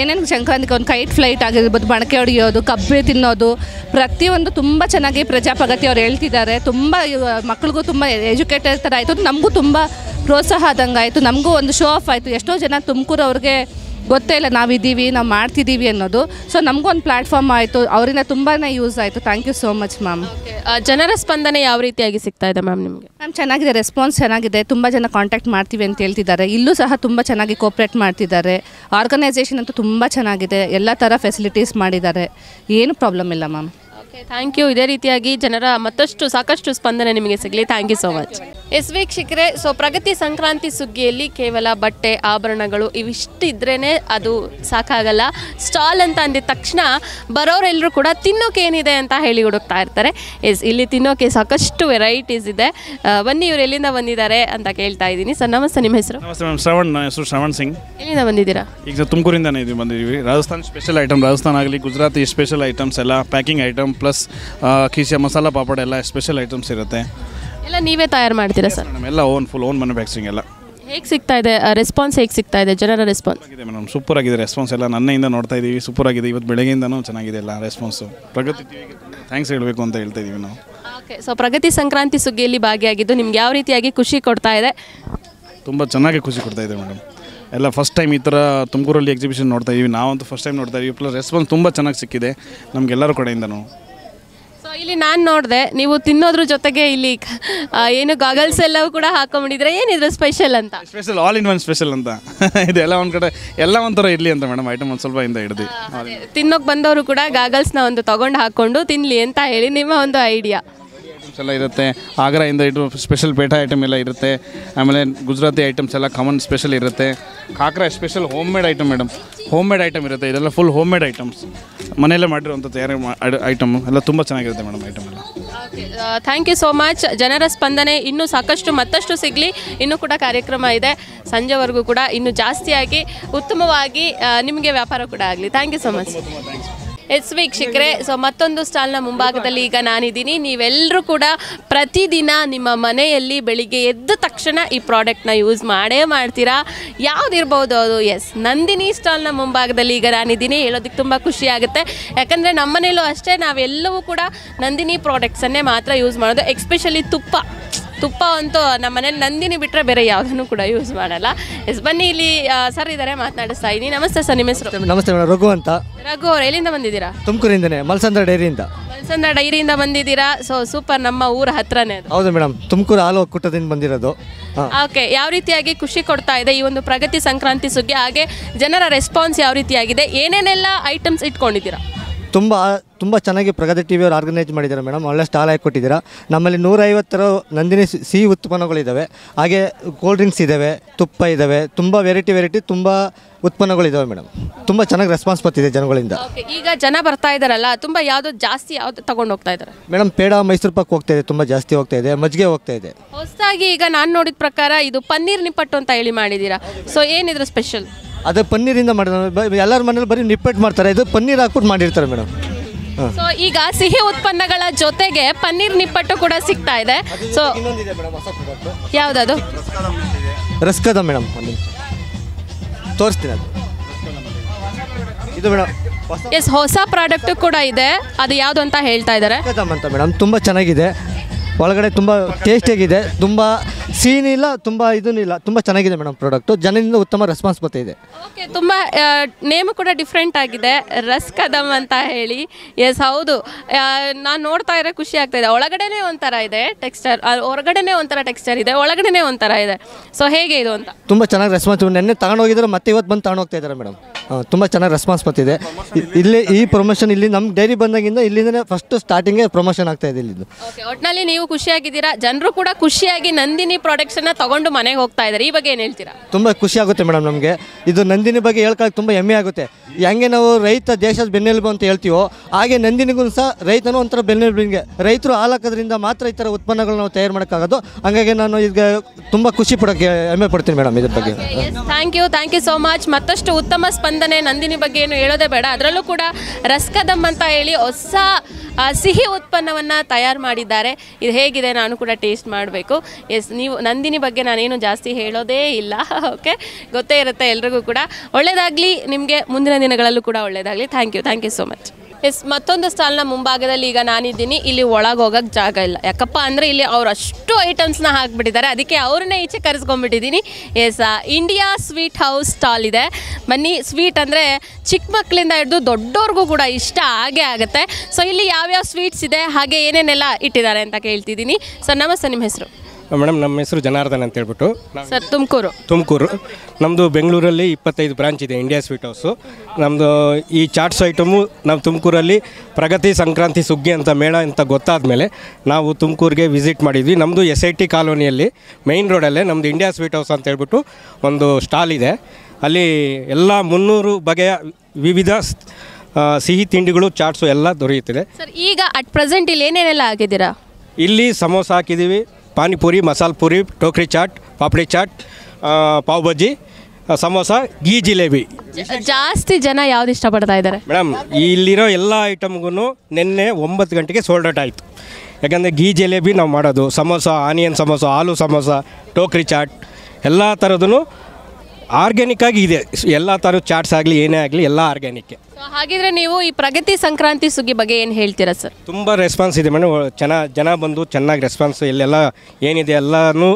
Speaker 9: ಏನೇನು ಸಂಕ್ರಾಂತಿಗೆ ಒಂದು ಕೈಟ್ ಫ್ಲೈಟ್ ಆಗಿರ್ಬೋದು ಬಣಕೆ ಹೊಡೆಯೋದು ಕಬ್ಬೆ ತಿನ್ನೋದು ಪ್ರತಿಯೊಂದು ತುಂಬ ಚೆನ್ನಾಗಿ ಪ್ರಜಾಪ್ರಗತಿ ಅವ್ರು ಹೇಳ್ತಿದ್ದಾರೆ ತುಂಬ ಮಕ್ಕಳಿಗೂ ತುಂಬ ಎಜುಕೇಟೆಡ್ ಥರ ಆಯಿತು ನಮಗೂ ತುಂಬ ಪ್ರೋತ್ಸಾಹ ಆದಂಗೆ ಆಯಿತು ನಮಗೂ ಒಂದು ಶೋ ಆಫ್ ಆಯಿತು ಎಷ್ಟೋ ಜನ ತುಮಕೂರು ಅವ್ರಿಗೆ ಗೊತ್ತೇ ಇಲ್ಲ ನಾವಿದ್ದೀವಿ ನಾವು ಮಾಡ್ತಿದ್ದೀವಿ ಅನ್ನೋದು ಸೊ ನಮಗೊಂದು ಪ್ಲ್ಯಾಟ್ಫಾರ್ಮ್ ಆಯಿತು ಅವರಿಂದ ತುಂಬಾ ಯೂಸ್ ಆಯಿತು thank you so much ma'am ಜನರ ಸ್ಪಂದನೆ ಯಾವ ರೀತಿಯಾಗಿ ಸಿಗ್ತಾ ಇದೆ ಮ್ಯಾಮ್ ನಿಮಗೆ ಮ್ಯಾಮ್ ಚೆನ್ನಾಗಿದೆ ರೆಸ್ಪಾನ್ಸ್ ಚೆನ್ನಾಗಿದೆ ತುಂಬ ಜನ ಕಾಂಟ್ಯಾಕ್ಟ್ ಮಾಡ್ತೀವಿ ಅಂತ ಹೇಳ್ತಿದ್ದಾರೆ ಇಲ್ಲೂ ಸಹ ತುಂಬ ಚೆನ್ನಾಗಿ ಕೋಪ್ರೇಟ್ ಮಾಡ್ತಿದ್ದಾರೆ ಆರ್ಗನೈಸೇಷನ್ ಅಂತೂ ತುಂಬ ಚೆನ್ನಾಗಿದೆ ಎಲ್ಲ ಥರ ಫೆಸಿಲಿಟೀಸ್ ಮಾಡಿದ್ದಾರೆ ಏನು ಪ್ರಾಬ್ಲಮ್ ಇಲ್ಲ ಮ್ಯಾಮ್
Speaker 1: ಥ್ಯಾಂಕ್ ಯು ಇದೇ ರೀತಿಯಾಗಿ ಜನರ ಮತ್ತಷ್ಟು ಸಾಕಷ್ಟು ಸ್ಪಂದನೆ ನಿಮಗೆ ಸಿಗಲಿ thank you so much yes ವೀಕ್ಷಿಕ್ರೆ ಸೊ ಪ್ರಗತಿ ಸಂಕ್ರಾಂತಿ ಸುಗ್ಗಿಯಲ್ಲಿ ಕೇವಲ ಬಟ್ಟೆ ಆಭರಣಗಳು ಇವಿಷ್ಟಿದ್ರೇ ಅದು ಸಾಕಾಗಲ್ಲ ಸ್ಟಾಲ್ ಅಂತ ಅಂದಿದ ತಕ್ಷಣ ಬರೋರೆಲ್ಲರೂ ಕೂಡ ತಿನ್ನೋಕೆ ಏನಿದೆ ಅಂತ ಹೇಳಿ ಹುಡುಕ್ತಾ ಇರ್ತಾರೆ ಎಸ್ ಇಲ್ಲಿ ತಿನ್ನೋಕೆ ಸಾಕಷ್ಟು ವೆರೈಟೀಸ್ ಇದೆ ಬನ್ನಿ ಇವ್ರು ಎಲ್ಲಿಂದ ಬಂದಿದ್ದಾರೆ ಅಂತ ಕೇಳ್ತಾ ಇದ್ದೀನಿ ಸರ್ ನಮಸ್ತೆ ನಿಮ್ಮ ಹೆಸರು
Speaker 5: ಶ್ರವಣ್ ಹೆಸರು ಸಿಂಗ್ ಎಲ್ಲಿಂದ ಬಂದಿದ್ದೀರಾ ಈಗ ತುಮಕೂರಿಂದ ಬಂದಿದ್ದೀವಿ ರಾಜಸ್ಥಾನ್ ಸ್ಪೆಷಲ್ ಐಟಮ್ ರಾಜಸ್ಥಾನ ಆಗಲಿ ಗುಜರಾತಿ ಸ್ಪೆಷಲ್ ಐಟಮ್ಸ್ ಎಲ್ಲ ಪ್ಯಾಕಿಂಗ್ ಐಟಮ್ ಪ್ಲಸ್ ಕಿಶೆ ಮಸಾಲ ಪಾಪಡ ಎಲ್ಲ ಸ್ಪೆಷಲ್ ಐಟಮ್ಸ್ ಇರುತ್ತೆ
Speaker 1: ಎಲ್ಲ ನೀವೇ ತಯಾರು ಮಾಡ್ತೀರಾ ಸರ್
Speaker 5: ಮೇಡಮ್ ಎಲ್ಲ ಓನ್ ಫುಲ್ ಓನ್ ಮ್ಯಾನುಫ್ಯಾಕ್ಚರಿಂಗ್ ಎಲ್ಲ
Speaker 1: ಹೇಗೆ ಸಿಗ್ತಾ ಇದೆ ರೆಸ್ಪಾನ್ಸ್ ಹೇಗೆ ಸಿಗ್ತಾ ಇದೆ ಜನರ ರೆಸ್ಪಾನ್ಸ್ ಆಗಿದೆ
Speaker 5: ಮೇಡಮ್ ಸೂಪರ್ ಆಗಿದೆ ರೆಸ್ಪಾನ್ಸ್ ಎಲ್ಲ ನನ್ನೆಯಿಂದ ನೋಡ್ತಾ ಇದ್ದೀವಿ ಸೂಪರ್ ಆಗಿದೆ ಇವತ್ತು ಬೆಳಗ್ಗೆಯಿಂದನೂ ಚೆನ್ನಾಗಿದೆ ಎಲ್ಲ ರೆಸ್ಪಾನ್ಸು ಪ್ರಗತಿ ಥ್ಯಾಂಕ್ಸ್ ಹೇಳಬೇಕು ಅಂತ ಹೇಳ್ತಾ ಇದ್ದೀವಿ ನಾವು
Speaker 1: ಓಕೆ ಸೊ ಪ್ರಗತಿ ಸಂಕ್ರಾಂತಿ ಸುಗ್ಗಿಯಲ್ಲಿ ಭಾಗಿಯಾಗಿದ್ದು ನಿಮ್ಗೆ ಯಾವ ರೀತಿಯಾಗಿ ಖುಷಿ ಕೊಡ್ತಾ ಇದೆ
Speaker 5: ತುಂಬ ಚೆನ್ನಾಗಿ ಖುಷಿ ಕೊಡ್ತಾ ಇದೆ ಮೇಡಮ್ ಎಲ್ಲ ಫಸ್ಟ್ ಟೈಮ್ ಈ ಥರ ತುಮಕೂರಲ್ಲಿ ಎಕ್ಸಿಬಿಷನ್ ನೋಡ್ತಾ ಇದ್ದೀವಿ ನಾವಂತೂ ಫಸ್ಟ್ ಟೈಮ್ ನೋಡ್ತಾ ಇದ್ದೀವಿ ಪ್ಲಸ್ ರೆಸ್ಪಾನ್ಸ್ ತುಂಬ ಚೆನ್ನಾಗಿ ಸಿಕ್ಕಿದೆ ನಮಗೆಲ್ಲರ ಕಡೆಯಿಂದನೂ
Speaker 1: ಇಲ್ಲಿ ನಾನು ನೋಡಿದೆ ನೀವು ತಿನ್ನೋದ್ರ ಜೊತೆಗೆ ಇಲ್ಲಿ ಏನು ಗಾಗಲ್ಸ್ ಎಲ್ಲವೂ ಕೂಡ ಹಾಕೊಂಡ್ಬಿಟ್ಟಿದ್ರೆ ಏನಿದ್ರು ಸ್ಪೆಷಲ್ ಅಂತ
Speaker 5: special all in one special ಅಂತ <laughs> ಇದೆಲ್ಲ ಒಂದು ಕಡೆ ಎಲ್ಲ ಒಂಥರ ಇರಲಿ ಅಂತ ಮೇಡಮ್ ಐಟಮ್ ಒಂದು ಸ್ವಲ್ಪ ಇಂದ ಹಿಡಿದು
Speaker 1: ತಿನ್ನೋಕ್ ಬಂದವರು ಕೂಡ ಗಾಗಲ್ಸ್ನ ಒಂದು ತಗೊಂಡು ಹಾಕೊಂಡು ತಿನ್ಲಿ ಅಂತ ಹೇಳಿ ನಿಮ್ಮ ಒಂದು ಐಡಿಯಾ
Speaker 5: ಐಟಮ್ಸ್ ಎಲ್ಲ ಇರುತ್ತೆ ಆಗ್ರಾಯಿಂದ ಇದು ಸ್ಪೆಷಲ್ ಪೇಟಾ ಐಟಮ್ ಎಲ್ಲ ಇರುತ್ತೆ ಆಮೇಲೆ ಗುಜರಾತಿ ಐಟಮ್ಸ್ ಎಲ್ಲ ಕಾಮನ್ ಸ್ಪೆಷಲ್ ಇರುತ್ತೆ khakhra special home made item madam home made item ಇರುತ್ತೆ ಇದೆಲ್ಲ ಫುಲ್ ಹೋಮ್ ಮೇಡ್ ಐಟಮ್ಸ್ ಮನೆಯಲ್ಲೇ ಮಾಡಿರುವಂಥ ತಯಾರಿ ಐಟಮ್ ಎಲ್ಲ ತುಂಬ ಚೆನ್ನಾಗಿರುತ್ತೆ ಮೇಡಮ್ ಐಟಮ್ ಎಲ್ಲ
Speaker 1: ಥ್ಯಾಂಕ್ ಯು ಸೋ ಮಚ್ ಜನರ ಸ್ಪಂದನೆ ಇನ್ನೂ ಸಾಕಷ್ಟು ಮತ್ತಷ್ಟು ಸಿಗಲಿ ಇನ್ನೂ ಕೂಡ ಕಾರ್ಯಕ್ರಮ ಇದೆ ಸಂಜೆವರೆಗೂ ಕೂಡ ಇನ್ನೂ ಜಾಸ್ತಿಯಾಗಿ ಉತ್ತಮವಾಗಿ ನಿಮಗೆ ವ್ಯಾಪಾರ ಕೂಡ ಆಗಲಿ thank you so much yes ವೀಕ್ಷಕರೇ ಸೊ ಮತ್ತೊಂದು ಸ್ಟಾಲ್ನ ಮುಂಭಾಗದಲ್ಲಿ ಈಗ ನಾನಿದ್ದೀನಿ ನೀವೆಲ್ಲರೂ ಕೂಡ ಪ್ರತಿದಿನ ನಿಮ್ಮ ಮನೆಯಲ್ಲಿ ಬೆಳಿಗ್ಗೆ ಎದ್ದ ತಕ್ಷಣ ಈ ಪ್ರಾಡಕ್ಟ್ನ ಯೂಸ್ ಮಾಡೇ ಮಾಡ್ತೀರಾ ಯಾವುದಿರ್ಬೋದು ಅದು ಎಸ್ ನಂದಿನಿ ಸ್ಟಾಲ್ನ ಮುಂಭಾಗದಲ್ಲಿ ಈಗ ನಾನಿದ್ದೀನಿ ಹೇಳೋದಕ್ಕೆ ತುಂಬ ಖುಷಿ ಆಗುತ್ತೆ ಯಾಕಂದರೆ ನಮ್ಮ ಅಷ್ಟೇ ನಾವೆಲ್ಲವೂ ಕೂಡ ನಂದಿನಿ ಪ್ರಾಡಕ್ಟ್ಸನ್ನೇ ಮಾತ್ರ ಯೂಸ್ ಮಾಡೋದು ಎಕ್ಸ್ಪೆಷಲಿ ತುಪ್ಪ ತುಪ್ಪ ಅಂತೂ ನಮ್ಮ ಮನೇಲಿ ನಂದಿನಿ ಬಿಟ್ಟರೆ ಬೇರೆ ಯಾವುದನ್ನು ಕೂಡ ಯೂಸ್ ಮಾಡಲ್ಲ ಎಸ್ ಬನ್ನಿ ಇಲ್ಲಿ ಸರ್ ಇದ್ದಾರೆ ಮಾತನಾಡಿಸ್ತಾ ಇದೀನಿ ನಮಸ್ತೆ
Speaker 10: ಸರ್ ನಿಮ್ಮ ಹೆಸರು ನಮಸ್ತೆ ಮೇಡಮ್ ರಘು ಅಂತ
Speaker 1: ರಘು ಅವ್ರು ಎಲ್ಲಿಂದ ಬಂದಿದ್ದೀರಾ
Speaker 10: ತುಮಕೂರಿಂದನೇ ಮಲ್ಸಂದ್ರ ಡೈರಿಯಿಂದ
Speaker 1: ಮಲ್ಸಂದ್ರ ಡೈರಿಯಿಂದ ಬಂದಿದ್ದೀರಾ ಸೊ ಸೂಪರ್ ನಮ್ಮ ಊರ ಹತ್ರನೇ
Speaker 10: ಹೌದು ಮೇಡಮ್ ತುಮಕೂರು ಹಾಲು ಒಕ್ಕೂಟದಿಂದ ಬಂದಿರೋದು
Speaker 1: ಓಕೆ ಯಾವ ರೀತಿಯಾಗಿ ಖುಷಿ ಕೊಡ್ತಾ ಇದೆ ಈ ಒಂದು ಪ್ರಗತಿ ಸಂಕ್ರಾಂತಿ ಸುಗ್ಗಿ ಹಾಗೆ ಜನರ ರೆಸ್ಪಾನ್ಸ್ ಯಾವ ರೀತಿಯಾಗಿದೆ ಏನೇನೆಲ್ಲ ಐಟಮ್ಸ್ ಇಟ್ಕೊಂಡಿದ್ದೀರಾ
Speaker 10: ತುಂಬ ತುಂಬ ಚೆನ್ನಾಗಿ ಪ್ರಗತಿ ಟಿ ವಿಯವರು ಆರ್ಗನೈಸ್ ಮಾಡಿದ್ದಾರೆ ಮೇಡಮ್ ಒಳ್ಳೆ ಸ್ಟಾಲ್ ಹಾಕಿ ಕೊಟ್ಟಿದ್ದೀರಾ ನಮ್ಮಲ್ಲಿ ನೂರೈವತ್ತರ ನಂದಿನಿ ಸಿಹಿ ಉತ್ಪನ್ನಗಳಿದ್ದಾವೆ ಹಾಗೆ ಕೋಲ್ಡ್ ಡ್ರಿಂಕ್ಸ್ ಇದ್ದಾವೆ ತುಪ್ಪ ಇದ್ದಾವೆ ತುಂಬ ವೆರೈಟಿ ವೆರೈಟಿ ತುಂಬ ಉತ್ಪನ್ನಗಳಿದ್ದಾವೆ ಮೇಡಮ್ ತುಂಬ ಚೆನ್ನಾಗಿ ರೆಸ್ಪಾನ್ಸ್ ಬರ್ತಿದೆ ಜನಗಳಿಂದ
Speaker 1: ಈಗ ಜನ ಬರ್ತಾ ಇದ್ದಾರಲ್ಲ ತುಂಬ ಯಾವುದು ಜಾಸ್ತಿ ಯಾವ್ದು ತಗೊಂಡು ಹೋಗ್ತಾ ಇದ್ದಾರೆ
Speaker 10: ಮೇಡಮ್ ಪೇಡ ಮೈಸೂರು ಪಾಕ್ ಹೋಗ್ತಾ ಇದೆ ತುಂಬ ಜಾಸ್ತಿ ಹೋಗ್ತಾ ಇದೆ ಮಜ್ಜಿಗೆ ಹೋಗ್ತಾ ಇದೆ
Speaker 1: ಹೊಸದಾಗಿ ಈಗ ನಾನು ನೋಡಿದ ಪ್ರಕಾರ ಇದು ಪನ್ನೀರ್ ನಿಪ್ಪಟ್ಟು ಅಂತ ಹೇಳಿ ಮಾಡಿದ್ದೀರಾ ಸೊ ಏನಿದ್ರು ಸ್ಪೆಷಲ್
Speaker 10: ಅದು ಪನ್ನೀರಿಂದ ಮಾಡಿದ ಎಲ್ಲರ ಮನೇಲಿ ಬರೀ ನಿಪ್ಪೆಟ್ಟು ಮಾಡ್ತಾರೆ ಇದು ಪನ್ನೀರ್ ಹಾಕ್ಬಿಟ್ಟು ಮಾಡಿರ್ತಾರೆ ಮೇಡಮ್
Speaker 1: ಸೊ ಈಗ ಸಿಹಿ ಉತ್ಪನ್ನಗಳ ಜೊತೆಗೆ ಪನ್ನೀರ್ ನಿಪ್ಪಟ್ಟು ಕೂಡ ಸಿಗ್ತಾ ಇದೆ ಸೊ ಯಾವ್ದದು
Speaker 10: ರಸ್ಕದ ಮೇಡಮ್ ತೋರಿಸ್ತೀನಿ ಇದು ಮೇಡಮ್
Speaker 1: ಎಸ್ ಹೊಸ ಪ್ರಾಡಕ್ಟ್ ಕೂಡ ಇದೆ ಅದು ಯಾವ್ದು ಅಂತ ಹೇಳ್ತಾ ಇದ್ದಾರೆ ತುಂಬಾ
Speaker 10: ಮೇಡಮ್ ತುಂಬ ಚೆನ್ನಾಗಿದೆ ಒಳಗಡೆ ತುಂಬ ಟೇಸ್ಟಿಯಾಗಿದೆ ತುಂಬ ಇಲ್ಲ ತುಂಬ ಇದೂ ಇಲ್ಲ ತುಂಬ ಚೆನ್ನಾಗಿದೆ ಮೇಡಮ್ ಪ್ರಾಡಕ್ಟು ಜನರಿಂದ ಉತ್ತಮ ರೆಸ್ಪಾನ್ಸ್ ಬರ್ತಾ
Speaker 1: ಓಕೆ ತುಂಬ ನೇಮು ಕೂಡ ಡಿಫ್ರೆಂಟ್ ಆಗಿದೆ ರಸ್ ಕದಮ್ ಅಂತ ಹೇಳಿ ಎಸ್ ಹೌದು ನಾನು ನೋಡ್ತಾ ಇರೋ ಖುಷಿ ಆಗ್ತಾ ಇದೆ ಒಳಗಡೆನೇ ಒಂಥರ ಇದೆ ಟೆಕ್ಸ್ಚರ್ ಹೊರಗಡೆನೇ ಒಂಥರ ಟೆಕ್ಸ್ಚರ್ ಇದೆ ಒಳಗಡೆನೇ ಒಂಥರ ಇದೆ ಸೊ ಹೇಗೆ
Speaker 10: ಇದು ಅಂತ ತುಂಬ ಚೆನ್ನಾಗಿ ರೆಸ್ಪಾನ್ಸ್ ನೆನ್ನೆ ತಗೊಂಡೋಗಿದ್ರೆ ಮತ್ತೆ ಇವತ್ತು ಬಂದು ತಗೊಂಡೋಗ್ತಾ ಇದ್ದಾರೆ ಮೇಡಮ್ ತುಂಬ ಚೆನ್ನಾಗಿ ರೆಸ್ಪಾನ್ಸ್ ಬರ್ತಿದೆ ಇಲ್ಲಿ ಈ ಪ್ರಮೋಷನ್ ಇಲ್ಲಿ ನಮ್ಮ ಡೈರಿ ಬಂದಾಗಿಂದ ಇಲ್ಲಿಂದ ಫಸ್ಟ್ ಸ್ಟಾರ್ಟಿಂಗೇ ಪ್ರಮೋಷನ್ ಆಗ್ತಾ ಇದೆ ಇಲ್ಲಿ
Speaker 1: ಒಟ್ಟಿನಲ್ಲಿ ನೀವು ಖುಷಿಯಾಗಿದ್ದೀರಾ ಜನರು ಕೂಡ ಖುಷಿಯಾಗಿ ನಂದಿನಿ ಪ್ರಾಡಕ್ಟ್ಸನ್ನು ತಗೊಂಡು ಮನೆಗೆ ಹೋಗ್ತಾ ಇದ್ದಾರೆ ಈ ಬಗ್ಗೆ ಏನು ಹೇಳ್ತೀರಾ
Speaker 10: ತುಂಬಾ ಖುಷಿ ಆಗುತ್ತೆ ಮೇಡಮ್ ನಮಗೆ ಇದು ನಂದಿನಿ ಬಗ್ಗೆ ಹೇಳ್ಕೊಳ್ಳೋಕೆ ತುಂಬಾ ಹೆಮ್ಮೆ ಆಗುತ್ತೆ ಹೆಂಗೆ ನಾವು ರೈತ ದೇಶದ ಬೆನ್ನೆಲುಬು ಅಂತ ಹೇಳ್ತೀವೋ ಹಾಗೆ ನಂದಿನಿಗೂ ಸಹ ರೈತನೂ ಒಂಥರ ರೈತರು ಹಾಲಾಕೋದ್ರಿಂದ ಮಾತ್ರ ಈ ಥರ ಉತ್ಪನ್ನಗಳನ್ನ ನಾವು ತಯಾರು ಮಾಡೋಕ್ಕಾಗೋದು ಹಾಗಾಗಿ ನಾನು ಈಗ ತುಂಬಾ ಖುಷಿ ಪಡೋಕ್ಕೆ ಹೆಮ್ಮೆ ಪಡ್ತೀನಿ ಮೇಡಮ್ ಇದ್ರ ಬಗ್ಗೆ
Speaker 1: thank you thank you so much ಮತ್ತಷ್ಟು ಉತ್ತಮ ಸ್ಪಂದನೆ ನಂದಿನಿ ಬಗ್ಗೆ ಏನು ಹೇಳೋದೇ ಬೇಡ ಅದರಲ್ಲೂ ಕೂಡ ರಸ್ಕದಮ್ ಅಂತ ಹೇಳಿ ಹೊಸ ಸಿಹಿ ಉತ್ಪನ್ನವನ್ನ ತಯಾರು ಮಾಡಿದ್ದಾರೆ ಇದು ಹೇಗಿದೆ ನಾನು ಕೂಡ ಟೇಸ್ಟ್ ಮಾಡಬೇಕು ಎಸ್ ನೀವು ನಂದಿನಿ ಬಗ್ಗೆ ನಾನೇನು ಜಾಸ್ತಿ ಹೇಳೋದೇ ಇಲ್ಲ ಓಕೆ <laughs> ಗೊತ್ತೇ ಇರುತ್ತೆ ಎಲ್ರಿಗೂ ಕೂಡ ಒಳ್ಳೆಯದಾಗಲಿ ನಿಮಗೆ ಮುಂದಿನ ದಿನಗಳಲ್ಲೂ ಕೂಡ ಒಳ್ಳೆಯದಾಗಲಿ thank you thank you so much yes ಮತ್ತೊಂದು ಸ್ಟಾಲ್ನ ಮುಂಭಾಗದಲ್ಲಿ ಈಗ ನಾನಿದ್ದೀನಿ ಇಲ್ಲಿ ಒಳಗೆ ಹೋಗೋಕ್ಕೆ ಜಾಗ ಇಲ್ಲ ಯಾಕಪ್ಪ ಅಂದರೆ ಇಲ್ಲಿ ಅವ್ರು ಅಷ್ಟು ಐಟಮ್ಸ್ನ ಹಾಕ್ಬಿಟ್ಟಿದ್ದಾರೆ ಅದಕ್ಕೆ ಅವ್ರನ್ನೇ ಈಚೆ ಕರೆಸ್ಕೊಂಬಿಟ್ಟಿದ್ದೀನಿ yes India sweet house stall ಇದೆ ಬನ್ನಿ ಸ್ವೀಟ್ ಅಂದರೆ ಚಿಕ್ಕ ಮಕ್ಕಳಿಂದ ಹಿಡಿದು ದೊಡ್ಡವ್ರಿಗೂ ಕೂಡ ಇಷ್ಟ ಆಗೇ ಆಗುತ್ತೆ ಸೊ ಇಲ್ಲಿ ಯಾವ್ಯಾವ ಸ್ವೀಟ್ಸ್ ಇದೆ ಹಾಗೆ ಏನೇನೆಲ್ಲ ಇಟ್ಟಿದ್ದಾರೆ ಅಂತ ಕೇಳ್ತಿದ್ದೀನಿ ಸರ್ ನಮಸ್ತೆ ನಿಮ್ಮ ಹೆಸರು
Speaker 11: ಮೇಡಮ್ ನಮ್ಮ ಹೆಸರು ಜನಾರ್ದನ್ ಅಂತ ಹೇಳ್ಬಿಟ್ಟು ಸರ್ ತುಮಕೂರು ತುಮಕೂರು ನಮ್ಮದು ಬೆಂಗಳೂರಲ್ಲಿ ಇಪ್ಪತ್ತೈದು ಬ್ರಾಂಚ್ ಇದೆ ಇಂಡಿಯಾ ಸ್ವೀಟ್ ಹೌಸು ನಮ್ಮದು ಈ ಚಾಟ್ಸ್ ಐಟಮು ನಮ್ಮ ತುಮಕೂರಲ್ಲಿ ಪ್ರಗತಿ ಸಂಕ್ರಾಂತಿ ಸುಗ್ಗಿ ಅಂತ ಮೇಳ ಅಂತ ಗೊತ್ತಾದ ಮೇಲೆ ನಾವು ತುಮಕೂರಿಗೆ ವಿಸಿಟ್ ಮಾಡಿದ್ವಿ ನಮ್ಮದು ಎಸ್ ಐ ಟಿ ಕಾಲೋನಿಯಲ್ಲಿ ಮೈನ್ ರೋಡಲ್ಲೇ ನಮ್ಮದು ಇಂಡಿಯಾ ಸ್ವೀಟ್ ಹೌಸ್ ಅಂತ ಹೇಳ್ಬಿಟ್ಟು ಒಂದು ಸ್ಟಾಲ್ ಇದೆ ಅಲ್ಲಿ ಎಲ್ಲ ಮುನ್ನೂರು ಬಗೆಯ ವಿವಿಧ ಸಿಹಿ ತಿಂಡಿಗಳು ಚಾಟ್ಸು ಎಲ್ಲ ದೊರೆಯುತ್ತಿದೆ
Speaker 1: ಸರ್ ಈಗ ಅಟ್ ಪ್ರೆಸೆಂಟ್ ಇಲ್ಲಿ ಏನೇನೆಲ್ಲ ಆಗಿದ್ದೀರಾ
Speaker 11: ಇಲ್ಲಿ ಸಮೋಸ ಹಾಕಿದ್ದೀವಿ ಪಾನಿಪುರಿ ಮಸಾಲ ಪೂರಿ ಟೋಕ್ರಿ ಚಾಟ್ ಪಾಪಡಿ ಚಾಟ್ ಪಾವ್ ಬಜ್ಜಿ ಸಮೋಸ ಗೀ ಜಿಲೇಬಿ
Speaker 1: ಜಾಸ್ತಿ ಜನ ಯಾವ್ದು ಇಷ್ಟಪಡ್ತಾ
Speaker 11: ಇದ್ದಾರೆ ಮೇಡಮ್ ಇಲ್ಲಿರೋ ಎಲ್ಲ ಐಟಮ್ಗೂ ನಿನ್ನೆ ಒಂಬತ್ತು ಗಂಟೆಗೆ ಸೋಲ್ಡ್ ಔಟ್ ಆಯಿತು ಯಾಕಂದರೆ ಗೀ ಜಿಲೇಬಿ ನಾವು ಮಾಡೋದು ಸಮೋಸ ಆನಿಯನ್ ಸಮೋಸ ಆಲೂ ಸಮೋಸ ಟೋಕ್ರಿ ಚಾಟ್ ಎಲ್ಲ ಥರದೂ ಆರ್ಗ್ಯಾನಿಕ್ ಆಗಿ ಇದೆ ಎಲ್ಲ ಥರದ ಚಾಟ್ಸ್ ಆಗಲಿ ಏನೇ ಆಗಲಿ ಎಲ್ಲ ಆರ್ಗ್ಯಾನಿಕ್
Speaker 1: ಹಾಗಿದ್ರೆ ನೀವು ಈ ಪ್ರಗತಿ ಸಂಕ್ರಾಂತಿ ಸುಗ್ಗಿ ಬಗ್ಗೆ ಏನು ಹೇಳ್ತೀರಾ ಸರ್
Speaker 11: ತುಂಬ ರೆಸ್ಪಾನ್ಸ್ ಇದೆ ಮೇಡಮ್ ಚೆನ್ನಾಗಿ ಜನ ಬಂದು ಚೆನ್ನಾಗಿ ರೆಸ್ಪಾನ್ಸ್ ಇಲ್ಲೆಲ್ಲ ಏನಿದೆ ಎಲ್ಲನೂ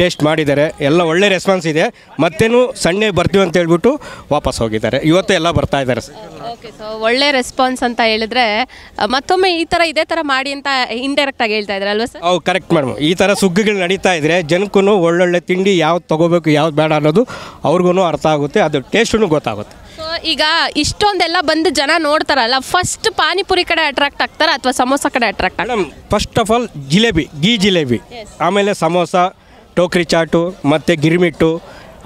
Speaker 11: ಟೇಸ್ಟ್ ಮಾಡಿದ್ದಾರೆ ಎಲ್ಲ ಒಳ್ಳೆ ರೆಸ್ಪಾನ್ಸ್ ಇದೆ ಮತ್ತೇನು ಸಣ್ಣ ಬರ್ತೀವಿ ಅಂತ ಹೇಳ್ಬಿಟ್ಟು ವಾಪಸ್ ಹೋಗಿದ್ದಾರೆ ಇವತ್ತು ಎಲ್ಲ ಬರ್ತಾ ಇದ್ದಾರೆ
Speaker 1: ಓಕೆ ಸೊ ಒಳ್ಳೆ ರೆಸ್ಪಾನ್ಸ್ ಅಂತ ಹೇಳಿದ್ರೆ ಮತ್ತೊಮ್ಮೆ ಈ ಥರ ಇದೇ ಥರ ಮಾಡಿ ಅಂತ ಆಗಿ ಹೇಳ್ತಾ ಇದ್ದಾರೆ ಅಲ್ವಾ ಸರ್
Speaker 11: ಅವು ಕರೆಕ್ಟ್ ಮೇಡಮ್ ಈ ಥರ ಸುಗ್ಗಿಗಳು ನಡೀತಾ ಇದ್ರೆ ಜನಕ್ಕೂ ಒಳ್ಳೊಳ್ಳೆ ತಿಂಡಿ ಯಾವ್ದು ತಗೋಬೇಕು ಯಾವ್ದು ಬೇಡ ಅನ್ನೋದು ಅವ್ರಿಗೂ ಅರ್ಥ ಆಗುತ್ತೆ ಅದು ಟೇಸ್ಟೂ ಗೊತ್ತಾಗುತ್ತೆ
Speaker 1: ಈಗ ಇಷ್ಟೊಂದೆಲ್ಲ ಬಂದು ಜನ ನೋಡ್ತಾರಲ್ಲ ಫಸ್ಟ್ ಪಾನಿಪುರಿ ಕಡೆ ಅಟ್ರಾಕ್ಟ್ ಆಗ್ತಾರ ಅಥವಾ ಸಮೋಸ ಕಡೆ attract madam
Speaker 11: first of all jalebi ghee jalebi ಆಮೇಲೆ ಸಮೋಸ ಟೋಕ್ರಿ ಚಾಟು ಮತ್ತು ಗಿರ್ಮಿಟ್ಟು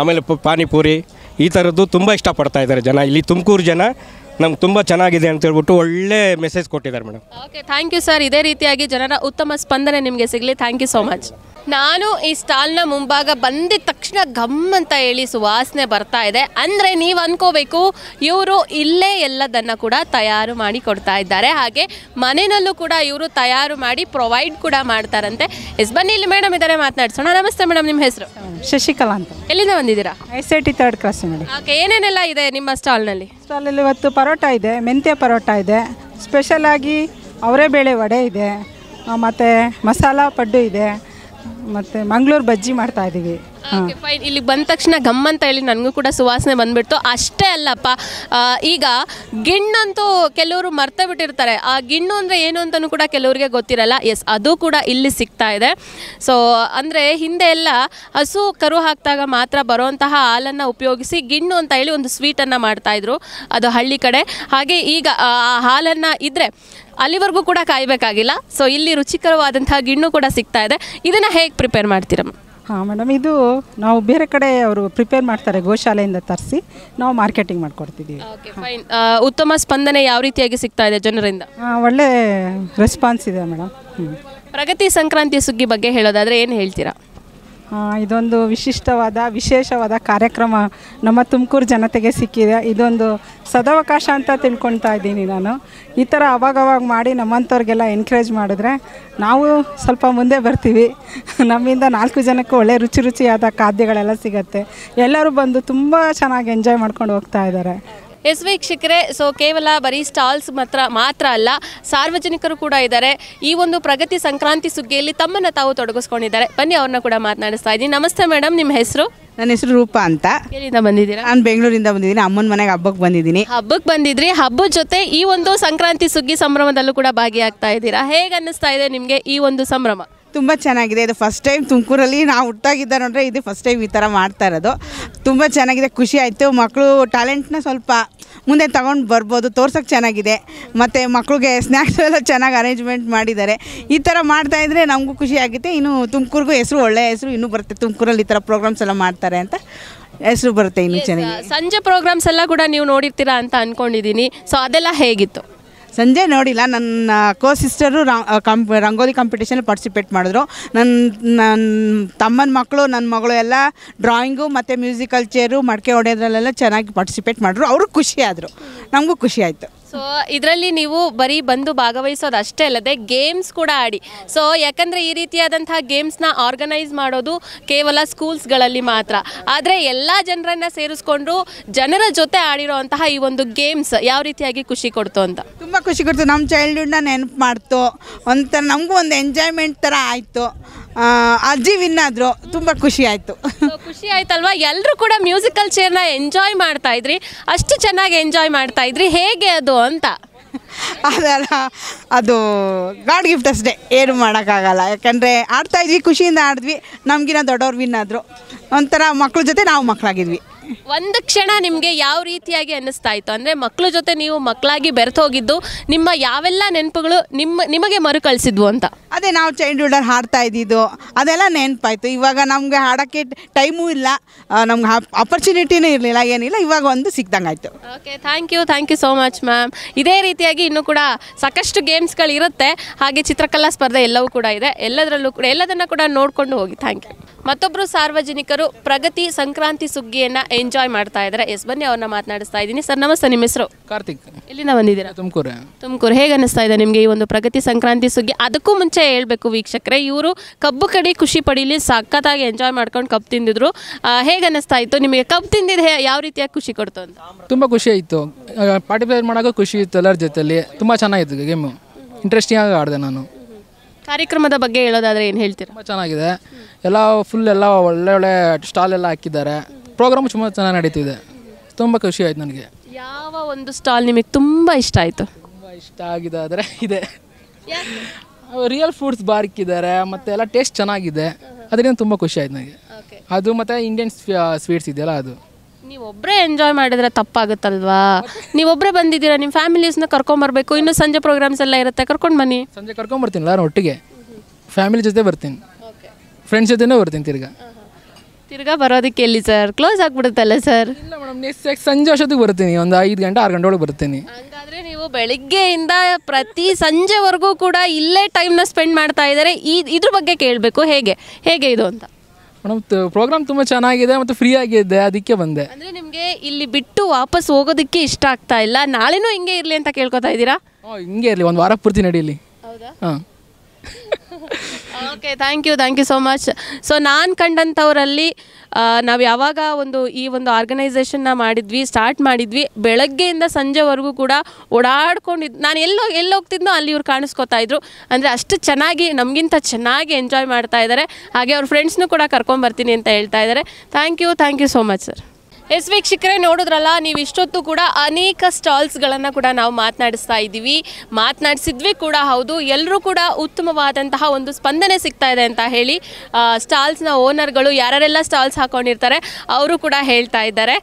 Speaker 11: ಆಮೇಲೆ ಪಾನಿಪುರಿ ಈ ಥರದ್ದು ತುಂಬ ಇಷ್ಟಪಡ್ತಾ ಇದ್ದಾರೆ ಜನ ಇಲ್ಲಿ ತುಮಕೂರು ಜನ ನಮ್ಗೆ ತುಂಬ ಚೆನ್ನಾಗಿದೆ ಅಂತ ಹೇಳ್ಬಿಟ್ಟು ಒಳ್ಳೆ ಮೆಸೇಜ್ ಕೊಟ್ಟಿದ್ದಾರೆ madam
Speaker 1: okay thank you sir ಇದೇ ರೀತಿಯಾಗಿ ಜನರ ಉತ್ತಮ ಸ್ಪಂದನೆ ನಿಮಗೆ ಸಿಗಲಿ ಥ್ಯಾಂಕ್ ಯು ಸೋ ಮಚ್ ನಾನು ಈ ಸ್ಟಾಲ್ನ ಮುಂಭಾಗ ಬಂದಿದ ತಕ್ಷಣ ಘಮ್ ಅಂತ ಹೇಳಿ ಸುವಾಸನೆ ಬರ್ತಾ ಇದೆ ಅಂದರೆ ನೀವು ಅನ್ಕೋಬೇಕು ಇವರು ಇಲ್ಲೇ ಎಲ್ಲದನ್ನು ಕೂಡ ತಯಾರು ಮಾಡಿ ಕೊಡ್ತಾ ಇದ್ದಾರೆ ಹಾಗೆ ಮನೆಯಲ್ಲೂ ಕೂಡ ಇವರು ತಯಾರು ಮಾಡಿ ಪ್ರೊವೈಡ್ ಕೂಡ ಮಾಡ್ತಾರಂತೆ ಎಸ್ ಬನ್ನಿ ಇಲ್ಲಿ ಮೇಡಮ್ ಇದ್ದಾರೆ ಮಾತನಾಡ್ಸೋಣ ನಮಸ್ತೆ ಮೇಡಮ್ ನಿಮ್ಮ ಹೆಸರು
Speaker 6: ಶಶಿಕಲಾ ಅಂತ ಎಲ್ಲಿಂದ ಬಂದಿದ್ದೀರಾ S I T third class madam
Speaker 1: okay ಏನೇನೆಲ್ಲ ಇದೆ ನಿಮ್ಮ ಸ್ಟಾಲ್ನಲ್ಲಿ
Speaker 6: ಸ್ಟಾಲಲ್ಲಿ ಇವತ್ತು ಪರೋಟ ಇದೆ ಮೆಂತ್ಯ ಪರೋಟ ಇದೆ ಸ್ಪೆಷಲಾಗಿ ಅವರೇ ಬೇಳೆ ವಡೆ ಇದೆ ಮತ್ತು ಮಸಾಲ ಪಡ್ಡು ಇದೆ ಮತ್ತೆ ಮಂಗಳೂರು ಬಜ್ಜಿ ಮಾಡ್ತಾ ಇದ್ದೀವಿ
Speaker 1: ಫೈನ್ ಇಲ್ಲಿಗೆ ಬಂದ ತಕ್ಷಣ ಗಮ್ ಅಂತ ಹೇಳಿ ನನಗೂ ಕೂಡ ಸುವಾಸನೆ ಬಂದ್ಬಿಡ್ತು ಅಷ್ಟೇ ಅಲ್ಲಪ್ಪ ಈಗ ಗಿಣ್ಣಂತೂ ಕೆಲವರು ಮರ್ತ ಬಿಟ್ಟಿರ್ತಾರೆ ಆ ಗಿಣ್ಣು ಅಂದರೆ ಏನು ಅಂತಲೂ ಕೂಡ ಕೆಲವರಿಗೆ ಗೊತ್ತಿರಲ್ಲ ಎಸ್ ಅದು ಕೂಡ ಇಲ್ಲಿ ಸಿಗ್ತಾ ಇದೆ ಸೊ ಅಂದರೆ ಹಿಂದೆ ಎಲ್ಲ ಹಸು ಕರು ಹಾಕಿದಾಗ ಮಾತ್ರ ಬರುವಂತಹ ಹಾಲನ್ನು ಉಪಯೋಗಿಸಿ ಗಿಣ್ಣು ಅಂತ ಹೇಳಿ ಒಂದು ಸ್ವೀಟನ್ನು ಮಾಡ್ತಾಯಿದ್ರು ಅದು ಹಳ್ಳಿ ಕಡೆ ಹಾಗೆ ಈಗ ಆ ಹಾಲನ್ನು ಇದ್ದರೆ ಅಲ್ಲಿವರೆಗೂ ಕೂಡ ಕಾಯಬೇಕಾಗಿಲ್ಲ ಸೊ ಇಲ್ಲಿ ರುಚಿಕರವಾದಂತಹ ಗಿಣ್ಣು ಕೂಡ ಸಿಗ್ತಾ ಇದೆ ಇದನ್ನ ಹೇಗೆ ಪ್ರಿಪೇರ್ ಮಾಡ್ತೀರಮ್ಮ
Speaker 6: ಹಾಂ ಮೇಡಮ್ ಇದು ನಾವು ಬೇರೆ ಕಡೆ ಅವರು ಪ್ರಿಪೇರ್ ಮಾಡ್ತಾರೆ ಗೋಶಾಲೆಯಿಂದ ತರಿಸಿ ನಾವು ಮಾರ್ಕೆಟಿಂಗ್ ಮಾಡ್ಕೊಡ್ತಿದ್ದೀವಿ
Speaker 1: ಫೈನ್ ಉತ್ತಮ ಸ್ಪಂದನೆ ಯಾವ ರೀತಿಯಾಗಿ ಸಿಗ್ತಾ ಇದೆ ಜನರಿಂದ ಒಳ್ಳೆ ರೆಸ್ಪಾನ್ಸ್ ಇದೆ ಮೇಡಮ್ ಪ್ರಗತಿ ಸಂಕ್ರಾಂತಿ ಸುಗ್ಗಿ ಬಗ್ಗೆ ಹೇಳೋದಾದರೆ ಏನು ಹೇಳ್ತೀರಾ
Speaker 6: ಇದೊಂದು ವಿಶಿಷ್ಟವಾದ ವಿಶೇಷವಾದ ಕಾರ್ಯಕ್ರಮ ನಮ್ಮ ತುಮಕೂರು ಜನತೆಗೆ ಸಿಕ್ಕಿದೆ ಇದೊಂದು ಸದಾವಕಾಶ ಅಂತ ತಿಳ್ಕೊಳ್ತಾ ಇದ್ದೀನಿ ನಾನು ಈ ಥರ ಅವಾಗವಾಗ ಮಾಡಿ ನಮ್ಮಂಥವ್ರಿಗೆಲ್ಲ ಎನ್ಕರೇಜ್ ಮಾಡಿದ್ರೆ ನಾವು ಸ್ವಲ್ಪ ಮುಂದೆ ಬರ್ತೀವಿ ನಮ್ಮಿಂದ ನಾಲ್ಕು ಜನಕ್ಕೂ ಒಳ್ಳೆ ರುಚಿ ರುಚಿಯಾದ ಖಾದ್ಯಗಳೆಲ್ಲ ಸಿಗುತ್ತೆ ಎಲ್ಲರೂ ಬಂದು ತುಂಬ ಚೆನ್ನಾಗಿ ಎಂಜಾಯ್ ಮಾಡ್ಕೊಂಡು ಹೋಗ್ತಾ ಇದ್ದಾರೆ
Speaker 1: ಎಸ್ ವೀಕ್ಷಕರೇ ಸೊ ಕೇವಲ ಬರೀ ಸ್ಟಾಲ್ಸ್ ಮಾತ್ರ ಮಾತ್ರ ಅಲ್ಲ ಸಾರ್ವಜನಿಕರು ಕೂಡ ಇದ್ದಾರೆ ಈ ಒಂದು ಪ್ರಗತಿ ಸಂಕ್ರಾಂತಿ ಸುಗ್ಗಿಯಲ್ಲಿ ತಮ್ಮನ್ನು ತಾವು ತೊಡಗಿಸ್ಕೊಂಡಿದ್ದಾರೆ ಬನ್ನಿ ಅವ್ರನ್ನ ಕೂಡ ಮಾತನಾಡಿಸ್ತಾ ಇದ್ದೀನಿ ನಮಸ್ತೆ ಮೇಡಮ್ ನಿಮ್ಮ ಹೆಸರು
Speaker 12: ನನ್ನ ಹೆಸರು ರೂಪಾ ಅಂತ ಬಂದಿದ್ದೀರಾ ನಾನು ಬೆಂಗಳೂರಿಂದ ಬಂದಿದ್ದೀನಿ ಅಮ್ಮನ ಮನೆಗೆ ಹಬ್ಬಕ್ಕೆ ಬಂದಿದ್ದೀನಿ ಹಬ್ಬಕ್ಕೆ ಬಂದಿದ್ರಿ
Speaker 1: ಹಬ್ಬದ ಜೊತೆ ಈ ಒಂದು ಸಂಕ್ರಾಂತಿ ಸುಗ್ಗಿ ಸಂಭ್ರಮದಲ್ಲೂ ಕೂಡ ಭಾಗಿಯಾಗ್ತಾ ಇದ್ದೀರಾ ಹೇಗೆ ಅನ್ನಿಸ್ತಾ ಇದೆ ನಿಮಗೆ ಈ ಒಂದು
Speaker 12: ಸಂಭ್ರಮ ತುಂಬ ಚೆನ್ನಾಗಿದೆ ಇದು ಫಸ್ಟ್ ಟೈಮ್ ತುಮಕೂರಲ್ಲಿ ನಾವು ಹುಟ್ಟಾಗಿದ್ದ ನೋಡ್ರೆ ಇದು ಫಸ್ಟ್ ಟೈಮ್ ಈ ಥರ ಮಾಡ್ತಾ ಇರೋದು ತುಂಬ ಚೆನ್ನಾಗಿದೆ ಖುಷಿ ಆಯಿತು ಮಕ್ಕಳು ಟ್ಯಾಲೆಂಟ್ನ ಸ್ವಲ್ಪ ಮುಂದೆ ತಗೊಂಡು ಬರ್ಬೋದು ತೋರ್ಸೋಕ್ಕೆ ಚೆನ್ನಾಗಿದೆ ಮತ್ತು ಮಕ್ಕಳಿಗೆ ಸ್ನ್ಯಾಕ್ಸ್ <laughs> ಎಲ್ಲ ಚೆನ್ನಾಗಿ ಅರೇಂಜ್ಮೆಂಟ್ ಮಾಡಿದ್ದಾರೆ ಈ ಥರ ಮಾಡ್ತಾಯಿದ್ರೆ ನಮಗೂ ಖುಷಿ ಆಗುತ್ತೆ ಇನ್ನು ತುಮಕೂರಿಗೂ ಹೆಸರು ಒಳ್ಳೆಯ ಹೆಸರು ಇನ್ನೂ ಬರುತ್ತೆ ತುಮಕೂರಲ್ಲಿ ಈ ಥರ ಪ್ರೋಗ್ರಾಮ್ಸ್ ಎಲ್ಲ ಮಾಡ್ತಾರೆ ಅಂತ ಹೆಸರು ಬರುತ್ತೆ ಇನ್ನೂ ಚೆನ್ನಾಗಿ
Speaker 1: ಸಂಜೆ ಪ್ರೋಗ್ರಾಮ್ಸ್ ಎಲ್ಲ ಕೂಡ ನೀವು ನೋಡಿರ್ತೀರಾ ಅಂತ ಅಂದ್ಕೊಂಡಿದ್ದೀನಿ ಸೊ
Speaker 12: ಅದೆಲ್ಲ ಹೇಗಿತ್ತು ಸಂಜೆ ನೋಡಿಲ್ಲ ನನ್ನ ಕೋ ಸಿಸ್ಟರು ಕಂಪ್ ರಂಗೋಲಿ ಕಾಂಪಿಟೇಷನ್ ಪಾರ್ಟಿಸಿಪೇಟ್ ಮಾಡಿದ್ರು ನನ್ನ ನನ್ನ ತಮ್ಮನ ಮಕ್ಕಳು ನನ್ನ ಮಗಳು ಎಲ್ಲ ಡ್ರಾಯಿಂಗು ಮತ್ತು ಮ್ಯೂಸಿಕಲ್ ಚೇರು ಮಡಕೆ ಹೊಡೆಯೋದ್ರಲ್ಲೆಲ್ಲ ಚೆನ್ನಾಗಿ ಪಾರ್ಟಿಸಿಪೇಟ್ ಮಾಡಿದ್ರು ಅವರು ಖುಷಿಯಾದರು ನಮಗೂ ಖುಷಿಯಾಯಿತು
Speaker 1: ಸೊ ಇದರಲ್ಲಿ ನೀವು ಬರೀ ಬಂದು ಭಾಗವಹಿಸೋದು ಅಷ್ಟೇ ಅಲ್ಲದೆ ಗೇಮ್ಸ್ ಕೂಡ ಆಡಿ ಸೊ ಯಾಕಂದರೆ ಈ ರೀತಿಯಾದಂತಹ ಗೇಮ್ಸ್ನ ಆರ್ಗನೈಸ್ ಮಾಡೋದು ಕೇವಲ ಸ್ಕೂಲ್ಸ್ಗಳಲ್ಲಿ ಮಾತ್ರ ಆದರೆ ಎಲ್ಲ ಜನರನ್ನ ಸೇರಿಸ್ಕೊಂಡು ಜನರ ಜೊತೆ ಆಡಿರೋವಂತಹ ಈ ಒಂದು ಗೇಮ್ಸ್ ಯಾವ ರೀತಿಯಾಗಿ
Speaker 12: ಖುಷಿ ಕೊಡ್ತು ಅಂತ ತುಂಬ ಖುಷಿ ಕೊಡ್ತು ನಮ್ಮ ಚೈಲ್ಡ್ಹುಡ್ನ ನೆನಪು ಮಾಡ್ತು ಒಂಥರ ನಮಗೂ ಒಂದು ಎಂಜಾಯ್ಮೆಂಟ್ ಥರ ಆಯಿತು ಅಜ್ಜಿ ವಿನ್ ಆದ್ರು ತುಂಬ ಖುಷಿ ಆಯಿತು
Speaker 1: ಖುಷಿ ಆಯ್ತಲ್ವಾ ಎಲ್ಲರೂ ಕೂಡ ಮ್ಯೂಸಿಕಲ್ ಚೇರ್ನ ಎಂಜಾಯ್ ಮಾಡ್ತಾ ಇದ್ರಿ ಅಷ್ಟು ಚೆನ್ನಾಗಿ ಎಂಜಾಯ್ ಮಾಡ್ತಾ ಇದ್ರಿ ಹೇಗೆ
Speaker 12: ಅದು ಅಂತ ಅದಲ್ಲ ಅದು ಗಾಡ್ ಗಿಫ್ಟ್ ಅಷ್ಟೇ ಏನು ಮಾಡೋಕ್ಕಾಗಲ್ಲ ಯಾಕಂದರೆ ಆಡ್ತಾ ಇದ್ವಿ ಖುಷಿಯಿಂದ ಆಡಿದ್ವಿ ನಮಗಿನ ದೊಡ್ಡವ್ರು ವಿನ್ ಆದರು ಒಂಥರ ಮಕ್ಳ ಜೊತೆ ನಾವು ಮಕ್ಕಳಾಗಿದ್ವಿ
Speaker 1: ಒಂದು ಕ್ಷಣ ನಿಮಗೆ ಯಾವ ರೀತಿಯಾಗಿ ಅನ್ನಿಸ್ತಾ ಇತ್ತು ಅಂದರೆ ಮಕ್ಕಳ ಜೊತೆ ನೀವು
Speaker 12: ಮಕ್ಕಳಾಗಿ ಬೆರೆತು ಹೋಗಿದ್ದು ನಿಮ್ಮ ಯಾವೆಲ್ಲ ನೆನಪುಗಳು ನಿಮ್ಮ ನಿಮಗೆ ಮರುಕಳಿಸಿದ್ವು ಅಂತ ಅದೇ ನಾವು ಹುಡ್ಡರ್ ಹಾಡ್ತಾ ಇದ್ದಿದ್ದು ಅದೆಲ್ಲ ನೆನಪಾಯಿತು ಇವಾಗ ನಮಗೆ ಹಾಡೋಕ್ಕೆ ಟೈಮೂ ಇಲ್ಲ ನಮ್ಗೆ ಅಪರ್ಚುನಿಟಿನೂ ಇರಲಿಲ್ಲ ಏನಿಲ್ಲ ಇವಾಗ ಒಂದು ಸಿಕ್ಕಿದಂಗಾಯಿತು
Speaker 1: okay thank you thank you so much ma'am ಇದೇ ರೀತಿಯಾಗಿ ಇನ್ನೂ ಕೂಡ ಸಾಕಷ್ಟು ಗೇಮ್ಸ್ಗಳು ಇರುತ್ತೆ ಹಾಗೆ ಚಿತ್ರಕಲಾ ಸ್ಪರ್ಧೆ ಎಲ್ಲವೂ ಕೂಡ ಇದೆ ಎಲ್ಲದರಲ್ಲೂ ಕೂಡ ಎಲ್ಲದನ್ನು ಕೂಡ ನೋಡಿಕೊಂಡು ಹೋಗಿ ಥ್ಯಾಂಕ್ ಯು ಮತ್ತೊಬ್ಬರು ಸಾರ್ವಜನಿಕರು ಪ್ರಗತಿ ಸಂಕ್ರಾಂತಿ ಸುಗ್ಗಿಯನ್ನು ಎಂಜಾಯ್ ಮಾಡ್ತಾ ಇದ್ದಾರೆ ಎಸ್ ಬನ್ನಿ ಅವ್ರನ್ನ ಮಾತನಾಡಿಸ್ತಾ ಇದ್ದೀನಿ ಸರ್ ನಮಸ್ತೆ ನಿಮ್ಮ ಹೆಸರು ಕಾರ್ತಿಕ್ ಎಲ್ಲಿಂದ ಬಂದಿದ್ದೀರಾ ತುಮಕೂರು ತುಮಕೂರು ಹೇಗೆ ಅನಿಸ್ತಾ ಇದೆ ನಿಮಗೆ ಈ ಒಂದು ಪ್ರಗತಿ ಸಂಕ್ರಾಂತಿ ಸುಗ್ಗಿ ಅದಕ್ಕೂ ಮುಂಚೆ ಹೇಳಬೇಕು ವೀಕ್ಷಕರೇ ಇವರು ಕಬ್ಬು ಕಡಿ ಖುಷಿ ಪಡೀಲಿ ಸಖತ್ತಾಗಿ ಎಂಜಾಯ್ ಮಾಡ್ಕೊಂಡು ಕಬ್ಬು ತಿಂದಿದ್ರು ಹೇಗೆ ಅನ್ನಿಸ್ತಾ ಇತ್ತು ನಿಮಗೆ ಕಬ್ಬು ತಿಂದಿದ್ದು ಯಾವ ರೀತಿಯಾಗಿ ಖುಷಿ ಕೊಡ್ತು ಅಂತ
Speaker 13: ತುಂಬ ಖುಷಿ ಆಯಿತು ಪಾರ್ಟಿಸಿಪೇಟ್ ಮಾಡೋಕೆ ಖುಷಿ ಇತ್ತು ಎಲ್ಲರ ಜೊತೆಯಲ್ಲಿ ತುಂಬ ಚೆನ್ನಾಗಿತ್ತು ಗೇಮು ಇಂಟ್ರೆಸ್ಟಿಂಗ್ ಆಗಿ ಆಡಿದೆ ನಾನು ಕಾರ್ಯಕ್ರಮದ ಬಗ್ಗೆ ಹೇಳೋದಾದರೆ ಏನು ಹೇಳ್ತೀರಾ ತುಂಬ ಚೆನ್ನಾಗಿದೆ ಎಲ್ಲ ಫುಲ್ ಎಲ್ಲ ಒಳ್ಳೆ ಒಳ್ಳೆ ಸ್ಟಾಲ್ ಎಲ್ಲ ಹಾಕಿದ್ದಾರೆ ಪ್ರೋಗ್ರಾಮ್ ತುಂಬ ಚೆನ್ನಾಗಿ ನಡೀತಿದೆ ತುಂಬ ಖುಷಿ ಆಯ್ತು ನನಗೆ ಯಾವ ಒಂದು ಸ್ಟಾಲ್ ನಿಮಗೆ ತುಂಬ ಇಷ್ಟ ಆಯಿತು ತುಂಬ ಇಷ್ಟ ಆಗಿದೆ ಆದರೆ ಇದೆ ರಿಯಲ್ ಫುಡ್ಸ್ ಬಾರಿಕ್ಕಿದ್ದಾರೆ ಮತ್ತೆ ಎಲ್ಲ ಟೇಸ್ಟ್ ಚೆನ್ನಾಗಿದೆ ಅದರಿಂದ ತುಂಬ ಖುಷಿ ಆಯ್ತು ನನಗೆ ಅದು ಮತ್ತೆ ಇಂಡಿಯನ್ ಸ್ವೀಟ್ಸ್ ಇದೆಯಲ್ಲ ಅದು
Speaker 1: ನೀವೊಬ್ಬರೇ ಎಂಜಾಯ್ ಮಾಡಿದ್ರೆ ತಪ್ಪಾಗುತ್ತಲ್ವಾ ನೀವೊಬ್ಬರೇ ಬಂದಿದ್ದೀರಾ ನಿಮ್ಮ ಫ್ಯಾಮಿಲೀಸ್ನ ಕರ್ಕೊಂಬರ್ಬೇಕು ಇನ್ನು ಸಂಜೆ ಪ್ರೋಗ್ರಾಮ್ಸ್ ಎಲ್ಲ ಇರುತ್ತೆ ಕರ್ಕೊಂಡು ಬನ್ನಿ
Speaker 13: ಸಂಜೆ ಕರ್ಕೊಂಬರ್ತೀನಿ ಎಲ್ಲರೂ ಒಟ್ಟಿಗೆ ಫ್ಯಾಮಿಲಿ ಜೊತೆ ಬರ್ತೀನಿ ಫ್ರೆಂಡ್ಸ್ ಜೊತೆನೇ ಬರ್ತೀನಿ ತಿರ್ಗಾ
Speaker 1: ತಿರ್ಗಾ ಬರೋದಕ್ಕೆ ಎಲ್ಲಿ ಸರ್ ಕ್ಲೋಸ್ ಆಗ್ಬಿಡುತ್ತಲ್ಲ ಸರ್
Speaker 13: ಇಲ್ಲ ಮೇಡಮ್ ನೆಕ್ಸ್ಟ್ ಸಂಜೆ ಅಷ್ಟೊತ್ತಿಗೆ ಬರ್ತೀನಿ ಒಂದು ಐದು ಗಂಟೆ ಆರು ಗಂಟೆ ಒಳಗೆ ಬರ್ತೀನಿ ಹಂಗಾದ್ರೆ
Speaker 1: ನೀವು ಬೆಳಿಗ್ಗೆಯಿಂದ ಪ್ರತಿ ಸಂಜೆವರೆಗೂ ಕೂಡ ಇಲ್ಲೇ ಟೈಮ್ನ ಸ್ಪೆಂಡ್ ಮಾಡ್ತಾ ಇದ್ದಾರೆ ಈ ಇದ್ರ ಬಗ್ಗೆ ಕೇಳಬೇಕು ಹೇಗೆ ಹೇಗೆ ಇದು ಅಂತ ಮೇಡಮ್ ಪ್ರೋಗ್ರಾಮ್ ತುಂಬ ಚೆನ್ನಾಗಿದೆ ಮತ್ತು ಫ್ರೀ
Speaker 13: ಆಗಿದೆ ಅದಕ್ಕೆ ಬಂದೆ
Speaker 1: ಅಂದರೆ ನಿಮಗೆ ಇಲ್ಲಿ ಬಿಟ್ಟು ವಾಪಸ್ ಹೋಗೋದಕ್ಕೆ ಇಷ್ಟ ಆಗ್ತಾ ಇಲ್ಲ ನಾಳೆನೂ ಹಿಂಗೆ ಇರಲಿ ಅಂತ ಕೇಳ್ಕೊತಾ ಇದ್ದೀರಾ
Speaker 13: ಹಿಂಗೆ ಇರಲಿ ಒಂದು ವಾರ ಪೂರ್ತಿ ನಡೀಲಿ ಹೌದಾ ಹಾಂ
Speaker 1: okay thank you thank you so much so ನಾನು ಕಂಡಂಥವರಲ್ಲಿ ನಾವು ಯಾವಾಗ ಒಂದು ಈ ಒಂದು ಆರ್ಗನೈಸೇಷನ್ನ ಮಾಡಿದ್ವಿ ಸ್ಟಾರ್ಟ್ ಮಾಡಿದ್ವಿ ಬೆಳಗ್ಗೆಯಿಂದ ಸಂಜೆವರೆಗೂ ಕೂಡ ಓಡಾಡ್ಕೊಂಡಿದ್ದು ನಾನು ಎಲ್ಲೋ ಎಲ್ಲಿ ಹೋಗ್ತಿದ್ನೋ ಅಲ್ಲಿ ಇವ್ರು ಕಾಣಿಸ್ಕೊತಾ ಇದ್ರು ಅಂದರೆ ಅಷ್ಟು ಚೆನ್ನಾಗಿ ನಮಗಿಂತ ಚೆನ್ನಾಗಿ ಎಂಜಾಯ್ ಮಾಡ್ತಾ ಇದ್ದಾರೆ ಹಾಗೆ ಅವ್ರ ಫ್ರೆಂಡ್ಸ್ನೂ ಕೂಡ ಕರ್ಕೊಂಬರ್ತೀನಿ ಅಂತ ಹೇಳ್ತಾ ಇದ್ದಾರೆ thank you thank you so much sir yes ವೀಕ್ಷಕರೇ ನೋಡಿದ್ರಲ್ಲ ನೀವು ಇಷ್ಟೊತ್ತು ಕೂಡ ಅನೇಕ ಸ್ಟಾಲ್ಸ್ಗಳನ್ನು ಕೂಡ ನಾವು ಮಾತನಾಡಿಸ್ತಾ ಇದ್ದೀವಿ ಮಾತನಾಡಿಸಿದ್ವಿ ಕೂಡ ಹೌದು ಎಲ್ಲರೂ ಕೂಡ ಉತ್ತಮವಾದಂತಹ ಒಂದು ಸ್ಪಂದನೆ ಸಿಗ್ತಾ ಇದೆ ಅಂತ ಹೇಳಿ ಸ್ಟಾಲ್ಸ್ನ ಓನರ್ಗಳು ಯಾರೆಲ್ಲ ಸ್ಟಾಲ್ಸ್ ಹಾಕೊಂಡಿರ್ತಾರೆ ಅವರು ಕೂಡ ಹೇಳ್ತಾ ಇದ್ದಾರೆ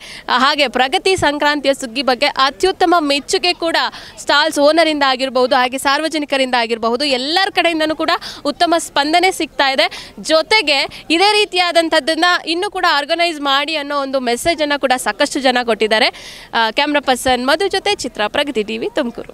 Speaker 1: ಹಾಗೆ ಪ್ರಗತಿ ಸಂಕ್ರಾಂತಿಯ ಸುಗ್ಗಿ ಬಗ್ಗೆ ಅತ್ಯುತ್ತಮ ಮೆಚ್ಚುಗೆ ಕೂಡ ಸ್ಟಾಲ್ಸ್ ಓನರಿಂದ ಆಗಿರಬಹುದು ಹಾಗೆ ಸಾರ್ವಜನಿಕರಿಂದ ಆಗಿರಬಹುದು ಎಲ್ಲರ ಕಡೆಯಿಂದನೂ ಕೂಡ ಉತ್ತಮ ಸ್ಪಂದನೆ ಸಿಗ್ತಾ ಇದೆ ಜೊತೆಗೆ ಇದೇ ರೀತಿಯಾದಂಥದ್ದನ್ನು ಇನ್ನೂ ಕೂಡ ಆರ್ಗನೈಸ್ ಮಾಡಿ ಅನ್ನೋ ಒಂದು ಮೆಸೇಜನ್ನು ಕೂಡ ಸಾಕಷ್ಟು ಜನ ಕೊಟ್ಟಿದ್ದಾರೆ ಕ್ಯಾಮ್ರಾ ಪರ್ಸನ್ ಮಧು ಜೊತೆ ಚಿತ್ರ ಪ್ರಗತಿ
Speaker 3: ಟಿವಿ ತುಮಕೂರು